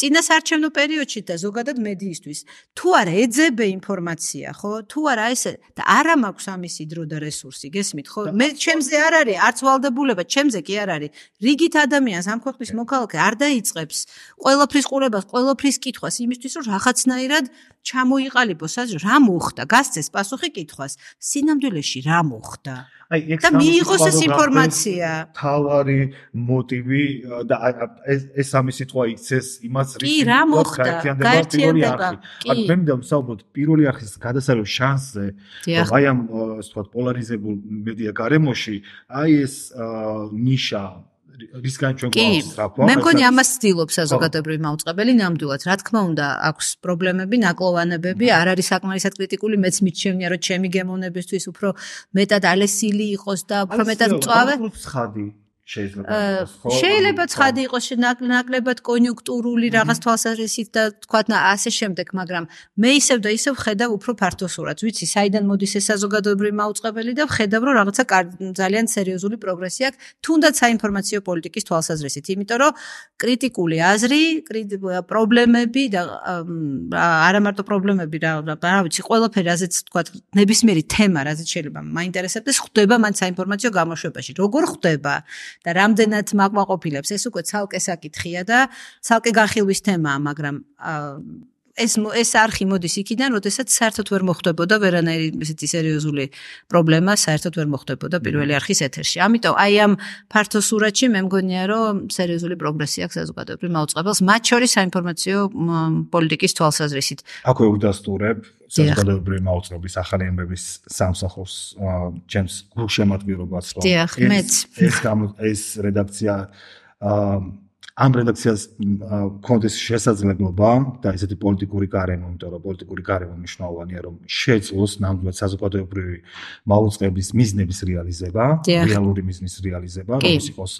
წინასარჩევნო პერიოდში და ზოგადად მედიისთვის თუ არ ეძებე ინფორმაცია, ხო? თუ არა ეს და არა მაქვს ამისი დრო და რესურსი, გესმით, ხო? მე ჩემზე არ არის, არც ვალდებულება, ჩემზე კი არ არის. რიგით ადამიანს ამ ქვეყნის მოქალაქე არ დაიწყებს ყოველფრის ყურებას, ყოველფრის კითხვას იმისთვის, რომ რაღაცნაირად ჩამოიყალიბოს ას რა მოხდა გასცეს პასუხი კითხვას სინამდვილეში რა მოხდა აი ეგ და მიიღოს ეს ინფორმაცია თავარი მოტივი და ეს ეს სამი სიტყვა იცეს იმას რიგი კი რა მოხდა გაერთიანება კი მე მინდა ვსაუბროთ პირველი არხის გადასალო შანსზე აი ამ ასე ვთქვათ პოლარიზებულ მედია გარემოში აი ეს ნიშა რისგან ჩვენ გვაქვს მე მგონი ამას ვtildeობ საზოგადოებრივი მაუწყებელი ნამდვილად რა თქმა უნდა აქვს პრობლემები ნაკლოვანებები არ არის საკმარისად კრიტიკული მეც მიჩემია რომ ჩემი გემოვნებისთვის უფრო მეტად ალესილი იყოს და უფრო მეტად მწავე აი ეს ხადი შეიძლება შეიძლება ცხადი იყოს ნაკლებად კონიუნქტურული რაღაც თვალსაზრისით და თქვა ასე შემდეგ მაგრამ მე ისევ და ისევ ხედავ უფრო ფართოსურად ვიცი საიდან მოდის ეს საზოგადოებრივი მაუწყებელი და ხედავ რომ რაღაცა ძალიან სერიოზული პროგრესი აქვს თუნდაც საინფორმაციო პოლიტიკის თვალსაზრისით იმიტომ რომ კრიტიკული აზრი პრობლემები და არა მარტო პრობლემები რა რა ვიცი ყველაფერი ასეც თქვა ნებისმიერი თემა რაზეც შეიძლება მაინტერესებს ხდება მან საინფორმაციო გამოშვებაში როგორ ხდება და რამდენად მაგმაყოფილებს ეს უკვე ცალკე საკითხია და ცალკე გახილვის თემაა მაგრამ ეს ეს არქი მოდის იქიდან, როდესაც საერთოდ ვერ მოხდებოდა ვერანაირი ესეთი სერიოზული პრობლემა, საერთოდ ვერ მოხდებოდა პირველი არქის ეთერში. ამიტომ აი ამ ფართო სურათში მე მგონია, რომ სერიოზული პროგრესი აქვს საზოგადოებრივ მაუწყებელს, მათ შორის საინფორმაციო პოლიტიკის თვალსაზრისით. აქვე უდასტურებ საზოგადოებრივი მაუწყებლის ახალი ამბების სამსახურს, ჩემს გულშემატკივრობას რომ ეს ეს რედაქცია აა ამ რედაქციას კონდეს შესაძლებლობა და ესეთი პოლიტიკური გარემო, იმიტომ რომ პოლიტიკური გარემო მნიშვნელოვანია, რომ შეძლოს ნამდვილად საზოგადოებრივი მაუწყებლის მიზნების რეალიზება, რეალური მიზნის რეალიზება, რომელიც იყოს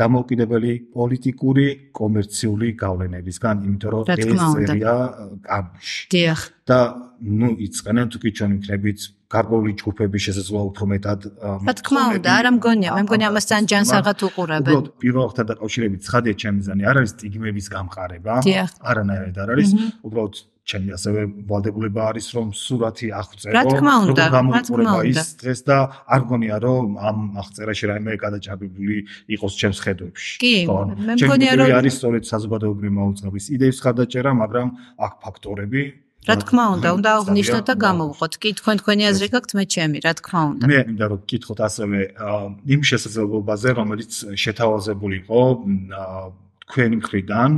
დამოუკიდებელი პოლიტიკური, კომერციული გავლენებისგან, იმიტომ რომ ეს სერია კამში. დიახ. და ნუ იწყენენ თუ კი ჩვენ ვიქნებით გარკვეული ჯგუფების შესაძლოა უფრო მეტად რა თქმა უნდა არ ამგონია მე მგონი ამას თან ჯანსაღად უყურებენ უბრალოდ პიროვნთან დაკავშირებით ცხადია ჩემი ზანი არ არის სტიგმების გამყარება არანაირად არ არის უბრალოდ ჩემი ასევე ვალდებულება არის რომ სურათი აღწერო რა თქმა უნდა რა თქმა უნდა ის დღეს და არ გონია რომ ამ აღწერაში რაიმე გადაჭარბებული იყოს ჩემს ხედვებში ხო მე მგონია რომ არის სწორედ საზოგადოებრივი მოძრაობის იდეის ხარდაჭერა მაგრამ აქ ფაქტორები რა თქმა უნდა, უნდა აღნიშნოთ და გამოვიყოთ. კი, თქვენ თქვენი აზრი გაქვთ მე ჩემი, რა თქმა უნდა. მე მინდა რომ გითხოთ ასევე იმ შესაძლებლობაზე, რომელიც შეთავაზებული იყო თქვენი მხრიდან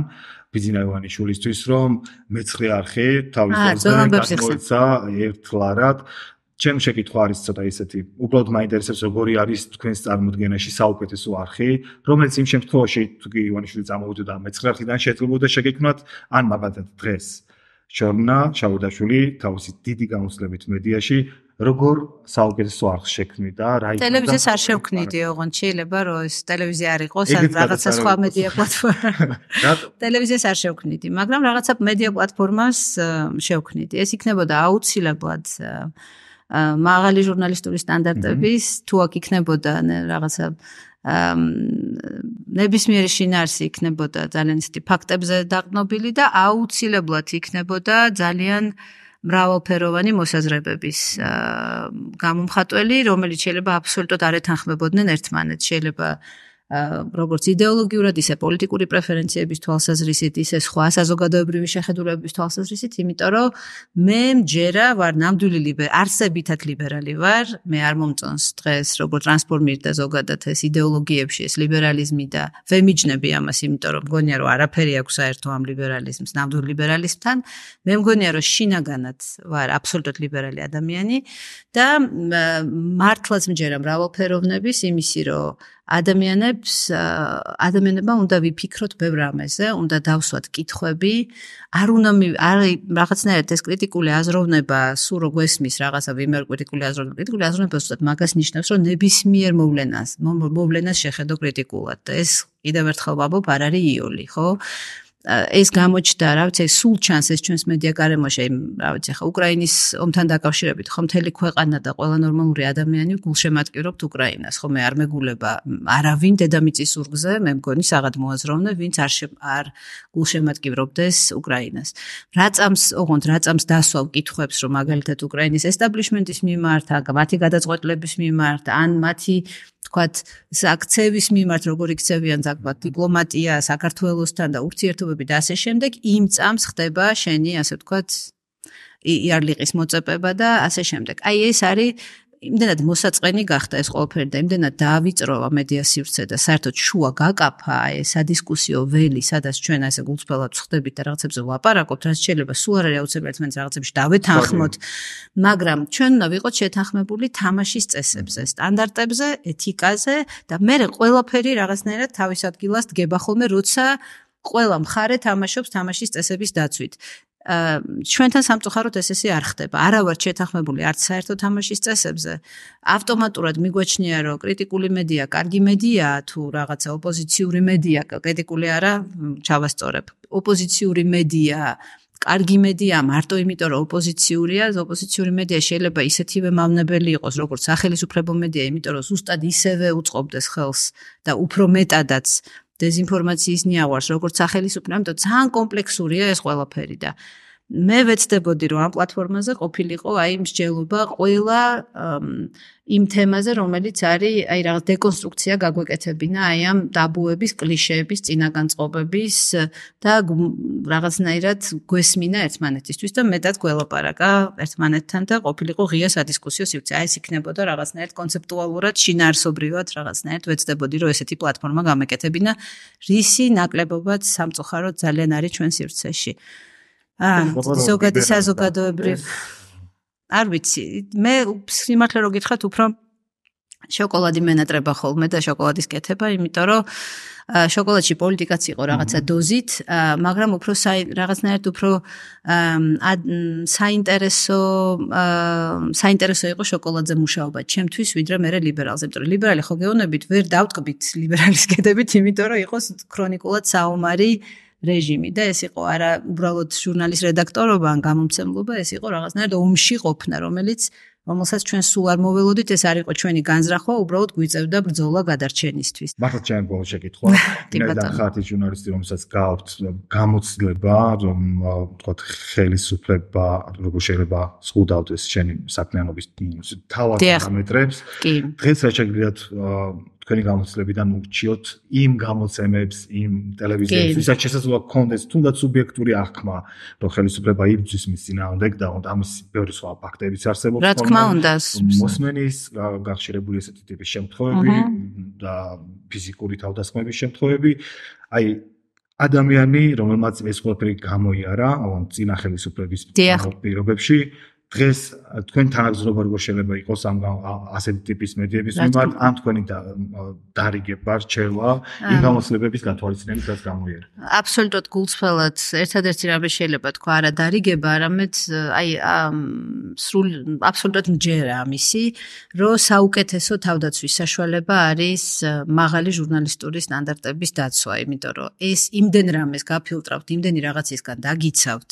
ბიზნეს ივანიშვილისთვის, რომ მეცხრე არხი თავისუფლად გამოიცა ერთლარად ჩემ შეკითხვა არის ცოტა ისეთი, უბრალოდ მაინტერესებს როგორი არის თქვენს წარმოდგენაში საუკეთესო არხი, რომელიც იმ შემთხვევაში თუ კი ივანიშვილი წამოვიდა და მეცხრე არხიდან შეძლებოდა შეგეკნათ ან მაგათ დღეს. შორნა ჩაუდაშვილი თავისი დიდი გამოსლებით მედიაში როგორ საუკეთესო არხს შექმნიდა რაი ტელევიზიას არ შევქმნიდი ოღონდ შეიძლება რომ ეს ტელევიზია არ იყოს ან რაღაცა სხვა მედია პლატფორმა ტელევიზიას არ შევქმნიდი მაგრამ რაღაცა მედია პლატფორმას შევქმნიდი ეს იქნებოდა აუცილებლად მაღალი ჟურნალისტური სტანდარტების თუ აქ იქნებოდა რაღაცა ნებისმიერი შინარსი იქნებოდა ძალიან ისეთი ფაქტებზე დაყნობილი და აუცილებლად იქნებოდა ძალიან მრავალფეროვანი მოსაზრებების გამომხატველი, რომელიც შეიძლება აბსოლუტოდ არ ეთანხმებოდნენ ერთმანეთს. შეიძლება როგორც идеოლოგიურად, ისე პოლიტიკური პრეფერენციების თვალსაზრისით, ისე სხვა საზოგადოებრივი შეხედულებების თვალსაზრისით, იმიტომ რომ მე მჯერა ვარ ნამდვილი ლიბერალი, არსებითად ლიბერალი ვარ. მე არ მომწონს დღეს როგორ ტრანსფორმირდა ზოგადად ეს идеოლოგიებში ეს ლიბერალიზმი და ვემიჯნები ამას, იმიტომ რომ მგონია რომ არაფერი აქვს საერთო ამ ლიბერალიზმს, ნამდვილ ლიბერალიზმთან. მე მგონია რომ შინაგანად ვარ აბსოლუტურად ლიბერალი ადამიანი და მართლაც მჯერა მრავალფეროვნების იმისი რომ ადამიანებს ადამიანებმა უნდა ვიფიქროთ ბევრ ამაზე, უნდა დავსვათ კითხვები, არ უნდა არ რაღაცნაირად ეს კრიტიკული აზროვნება სულ როგორ ესმის რაღაცა ვიმერ კრიტიკული აზროვნება, კრიტიკული აზროვნება უბრალოდ მაგას ნიშნავს, რომ ნებისმიერ მოვლენას, მოვლენას შეხედო კრიტიკულად. ეს კიდევ ერთხელ ვამბობ, არ არის იოლი, ხო? ეს გამოჩნდა, რა ვიცი, სულ ჩანს ეს ჩვენს მედია გარემოში, რა ვიცი, ხა უკრაინის ომთან დაკავშირებით, ხო მთელი ქვეყანა და ყველა ნორმალური ადამიანი გულშემატკივრობთ უკრაინას, ხო მე არ მეგულება არავინ დედამიწის ურგზე, მე მგონი საღად მოაზროვნე, ვინც არ არ გულშემატკივრობდეს უკრაინას. რა წამს, ოღონდ რა წამს დასვავ კითხვებს, რომ მაგალითად უკრაინის ესტაბლიშმენტის მიმართ, მათი გადაწყვეტლების მიმართ, ან მათი თქვათ საქცევის მიმართ როგორ იქცევიან თქვათ დიპლომატია საქართველოსთან და ურთიერთობები და ასე შემდეგ იმ წამს ხდება შენი ასე თქვათ იარლიყის მოწებება და ასე შემდეგ. აი ეს არის იმდენად მოსაწყენი გახდა ეს ყველაფერი და იმდენად დაავიწროვა მედია სივრცე და საერთოდ შუა გაკაფა ეს სადისკუსიო ველი სადაც ჩვენ ასე გულწრფელად ვხდებით და რაღაცებზე ვლაპარაკობთ რაც შეიძლება სულ არ არის აუცილებელი თქვენს რაღაცებში დავეთანხმოთ მაგრამ ჩვენ უნდა ვიყოთ შეთანხმებული თამაშის წესებზე სტანდარტებზე ეთიკაზე და მე ყველაფერი რაღაცნაირად თავის ადგილას დგება ხოლმე როცა ყველა მხარე თამაშობს თამაშის წესების დაცვით ჩვენთან სამწუხაროდ ესეი არ ხდება. არა ვარ შეთანხმებული არც საერთო თამაშის წესებზე. ავტომატურად მიგვაჩნია რომ კრიტიკული მედია, კარგი მედია თუ რაღაცა ოპოზიციური მედია, კრიტიკული არა, ჩავასწორებ. ოპოზიციური მედია კარგი მედია მარტო იმიტომ რომ ოპოზიციურია, ოპოზიციური მედია შეიძლება ისეთივე მავნებელი იყოს როგორც სახელისუფლებო მედია, იმიტომ რომ ზუსტად ისევე უწყობდეს ხელს და უფრო მეტადაც დეзинფორმაციის ნიაღვარს როგორც სახელმწიფო ნამდვილად ძალიან კომპლექსურია ეს ყველაფერი და მე ვეცდებოდი რომ ამ პლატფორმაზე ყოფილიყო აი მსჯელობა ყველა იმ თემაზე რომელიც არის აი რაღაც დეკონსტრუქცია გაგვეკეთებინა აი ამ დაბუების კლიშეების წინაგანწყობების და რაღაცნაირად გვესმინა ერთმანეთისთვის და მეტად გველაპარაკა ერთმანეთთან და ყოფილიყო ღია სადისკუსიო სივრცე აი ეს იქნებოდა რაღაცნაირად კონცეპტუალურად შინაარსობრივად რაღაცნაირად ვეცდებოდი რომ ესეთი პლატფორმა გამეკეთებინა რისი ნაკლებობაც სამწუხაროდ ძალიან არის ჩვენ სივრცეში აა ზოგადი საზოგადოებრივ არ ვიცი მე სიმართლე რომ გითხრათ უფრო შოკოლადი მენატრება ხოლმე და შოკოლადის კეთება იმიტომ რომ შოკოლადში პოლიტიკაც იყო რაღაცა დოზით მაგრამ უფრო რაღაცნაირად უფრო საინტერესო საინტერესო იყო შოკოლადზე მუშაობა ჩემთვის ვიდრე მე ლიბერალზე იმიტომ რომ ლიბერალი ხო გეუნებით ვერ დავტკბით ლიბერალის კედებით იმიტომ რომ იყოს ქრონიკულად საომარი რეჟიმი და ეს იყო არა უბრალოდ ჟურნალის რედაქტორობა ან გამომცემლობა, ეს იყო რაღაცნაირად ომში ყოფნა, რომელიც რომელსაც ჩვენ სულ არ მოველოდით, ეს არ იყო ჩვენი განზრახვა, უბრალოდ გვიწევდა ბრძოლა გადარჩენისთვის. მართლა ჩემ ბოლო შეკითხვა, ნინა ხარტი ჟურნალისტი, რომელსაც გააქვთ გამოცდილება, რომ თქვათ ხელისუფლება როგორ შეიძლება ზღუდავდეს ჩვენი საქმიანობის თავად პარამეტრებს. დღეს რა შეგვიძლია თქვენი გამოცდილებიდან ურჩიოთ იმ გამოცემებს, იმ ტელევიზიებს, ვისაც შესაძლოა კონდეს თუნდაც სუბიექტური აღქმა, რომ ხელისუფლება იბძვის მის ძინააღმდეგ და ამ ბევრი სხვა ფაქტებიც არსებობს. რა თქმა უნდა, მოსმენის გახშირებული ესეთი ტიპის შემთხვევები და ფიზიკური თავდასხმების შემთხვევები, აი ადამიანი, რომელმაც ეს ყველაფერი გამოიარა, ან ძინა ხელისუფლების პირობებში, დღეს თქვენ თანაგზნობა როგორ შეიძლება იყოს ამ ასეთ ტიპის მედიების მიმართ ამ თქვენი დარიგება, რჩევა იმ გამოცდილებების გათვალისწინებისას გამოიერა. აბსოლუტოდ გულწრფელად ერთადერთი რამე შეიძლება თქვა, არა დარიგება, არამედ აი სრულ აბსოლუტოდ ნჯერა ამისი, რომ საუკეთესო თავდაცვის საშუალება არის მაღალი ჟურნალისტური სტანდარტების დაცვა, იმიტომ რომ ეს იმდენ რამეს გაფილტრავთ, იმდენი რაღაცისგან დაგიცავთ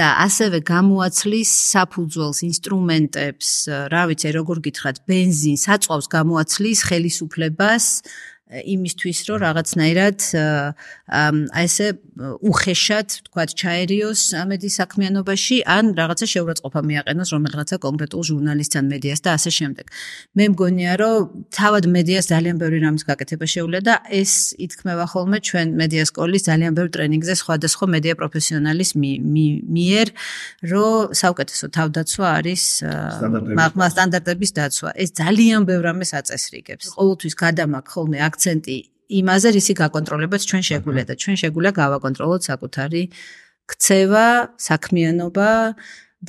და ასევე გამოაცლის საფუ უძველს ინსტრუმენტებს, რა ვიცი, როგორ გითხრათ, ბენზინს აწყობს გამოაცლის ხელისუფლებას იმისთვის რომ რაღაცნაირად აი ესე უხეშად თქვა ჩაერიოს ამედი საქმიანობაში ან რაღაცა შეურაცხყოფა მიაყენოს რომელღაცა კონკრეტულ ჟურნალისტთან მედიას და ასე შემდეგ. მე მგონია რომ თავად მედიას ძალიან ბევრი რამის გაკეთება შეუძლია და ეს ითქმევა ხოლმე ჩვენ მედია სკოლის ძალიან ბევრ ტრენინგზე სხვადასხვა მედია პროფესიონალის მიერ რომ საუკეთესო თავდაცვა არის მაგმა სტანდარტების დაცვა. ეს ძალიან ბევრ რამეს აწესრიგებს. ყოველთვის გადამაქ ხოლმე აქ აქცენტი იმაზე, რისი გაკონტროლებას ჩვენ შეგვიძლია და ჩვენ შეგვიძლია გავაკონტროლოთ საკუთარი ქცევა, საქმიანობა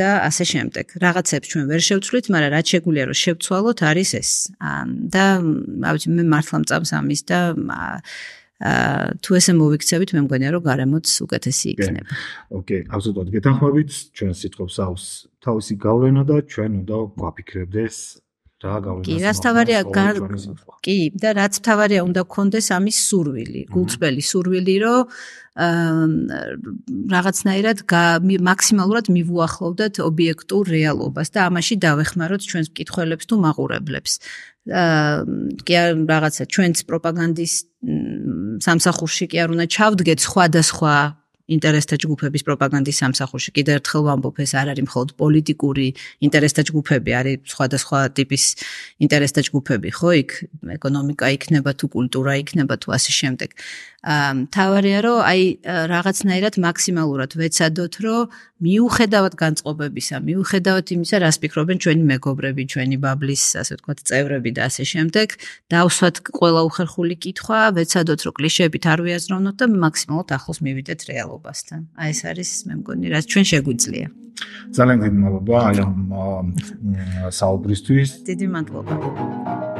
და ასე შემდეგ. რაღაცებს ჩვენ ვერ შევცვლით, მაგრამ რაც შეგვიძლია რომ შევცვალოთ არის ეს. და აბიჯი მე მართლა მწამს ამის და ა თუ ესე მოვიქცევით მე მგონია რომ გარემოც უკეთესი იქნება. ოკეი, აბსოლუტურად გეთანხმებით. ჩვენ სიტყვებს აუს თავისი გავლენა და ჩვენ უნდა გვაფიქრებდეს რა გავლენა აქვს? კი, რაც თავარია კი და რაც თავარია უნდა გქონდეს ამის სურვილი, გულწრფელი სურვილი, რომ რაღაცნაირად მაქსიმალურად მივუახლოვდეთ ობიექტურ რეალობას და ამაში დავეხმაროთ ჩვენს მკითხველებს თუ მაყურებლებს. აა კი რაღაცა ჩვენს პროპაგანდის სამსახურში კი არ უნდა ჩავდგეთ სხვადასხვა ინტერესთა ჯგუფების პროპაგანდის სამსახურში კიდევ ერთხელ ვამბობ ეს არ არის მხოლოდ პოლიტიკური ინტერესთა ჯგუფები არის სხვადასხვა ტიპის ინტერესთა ჯგუფები ხო იქ ეკონომიკა იქნება თუ კულტურა იქნება თუ ასე შემდეგ აა თავარია რომ აი რაღაცნაირად მაქსიმალურად ვეცადოთ რომ მიუხედავად განწყობებისა მიუხედავად იმისა რას ფიქრობენ ჩვენი მეგობრები ჩვენი ბაბლის ასე ვთქვათ წევრები და ასე შემდეგ დავსვათ ყველა უხერხული კითხვა ვეცადოთ რომ კლიშეებით არ ვიაზროვნოთ და მაქსიმალურად ახლოს მივიდეთ რეალ მუშაობასთან. აი ეს არის მე მგონი რაც ჩვენ შეგვიძლია. ძალიან დიდი მადლობა აი ამ საუბრისთვის. დიდი მადლობა.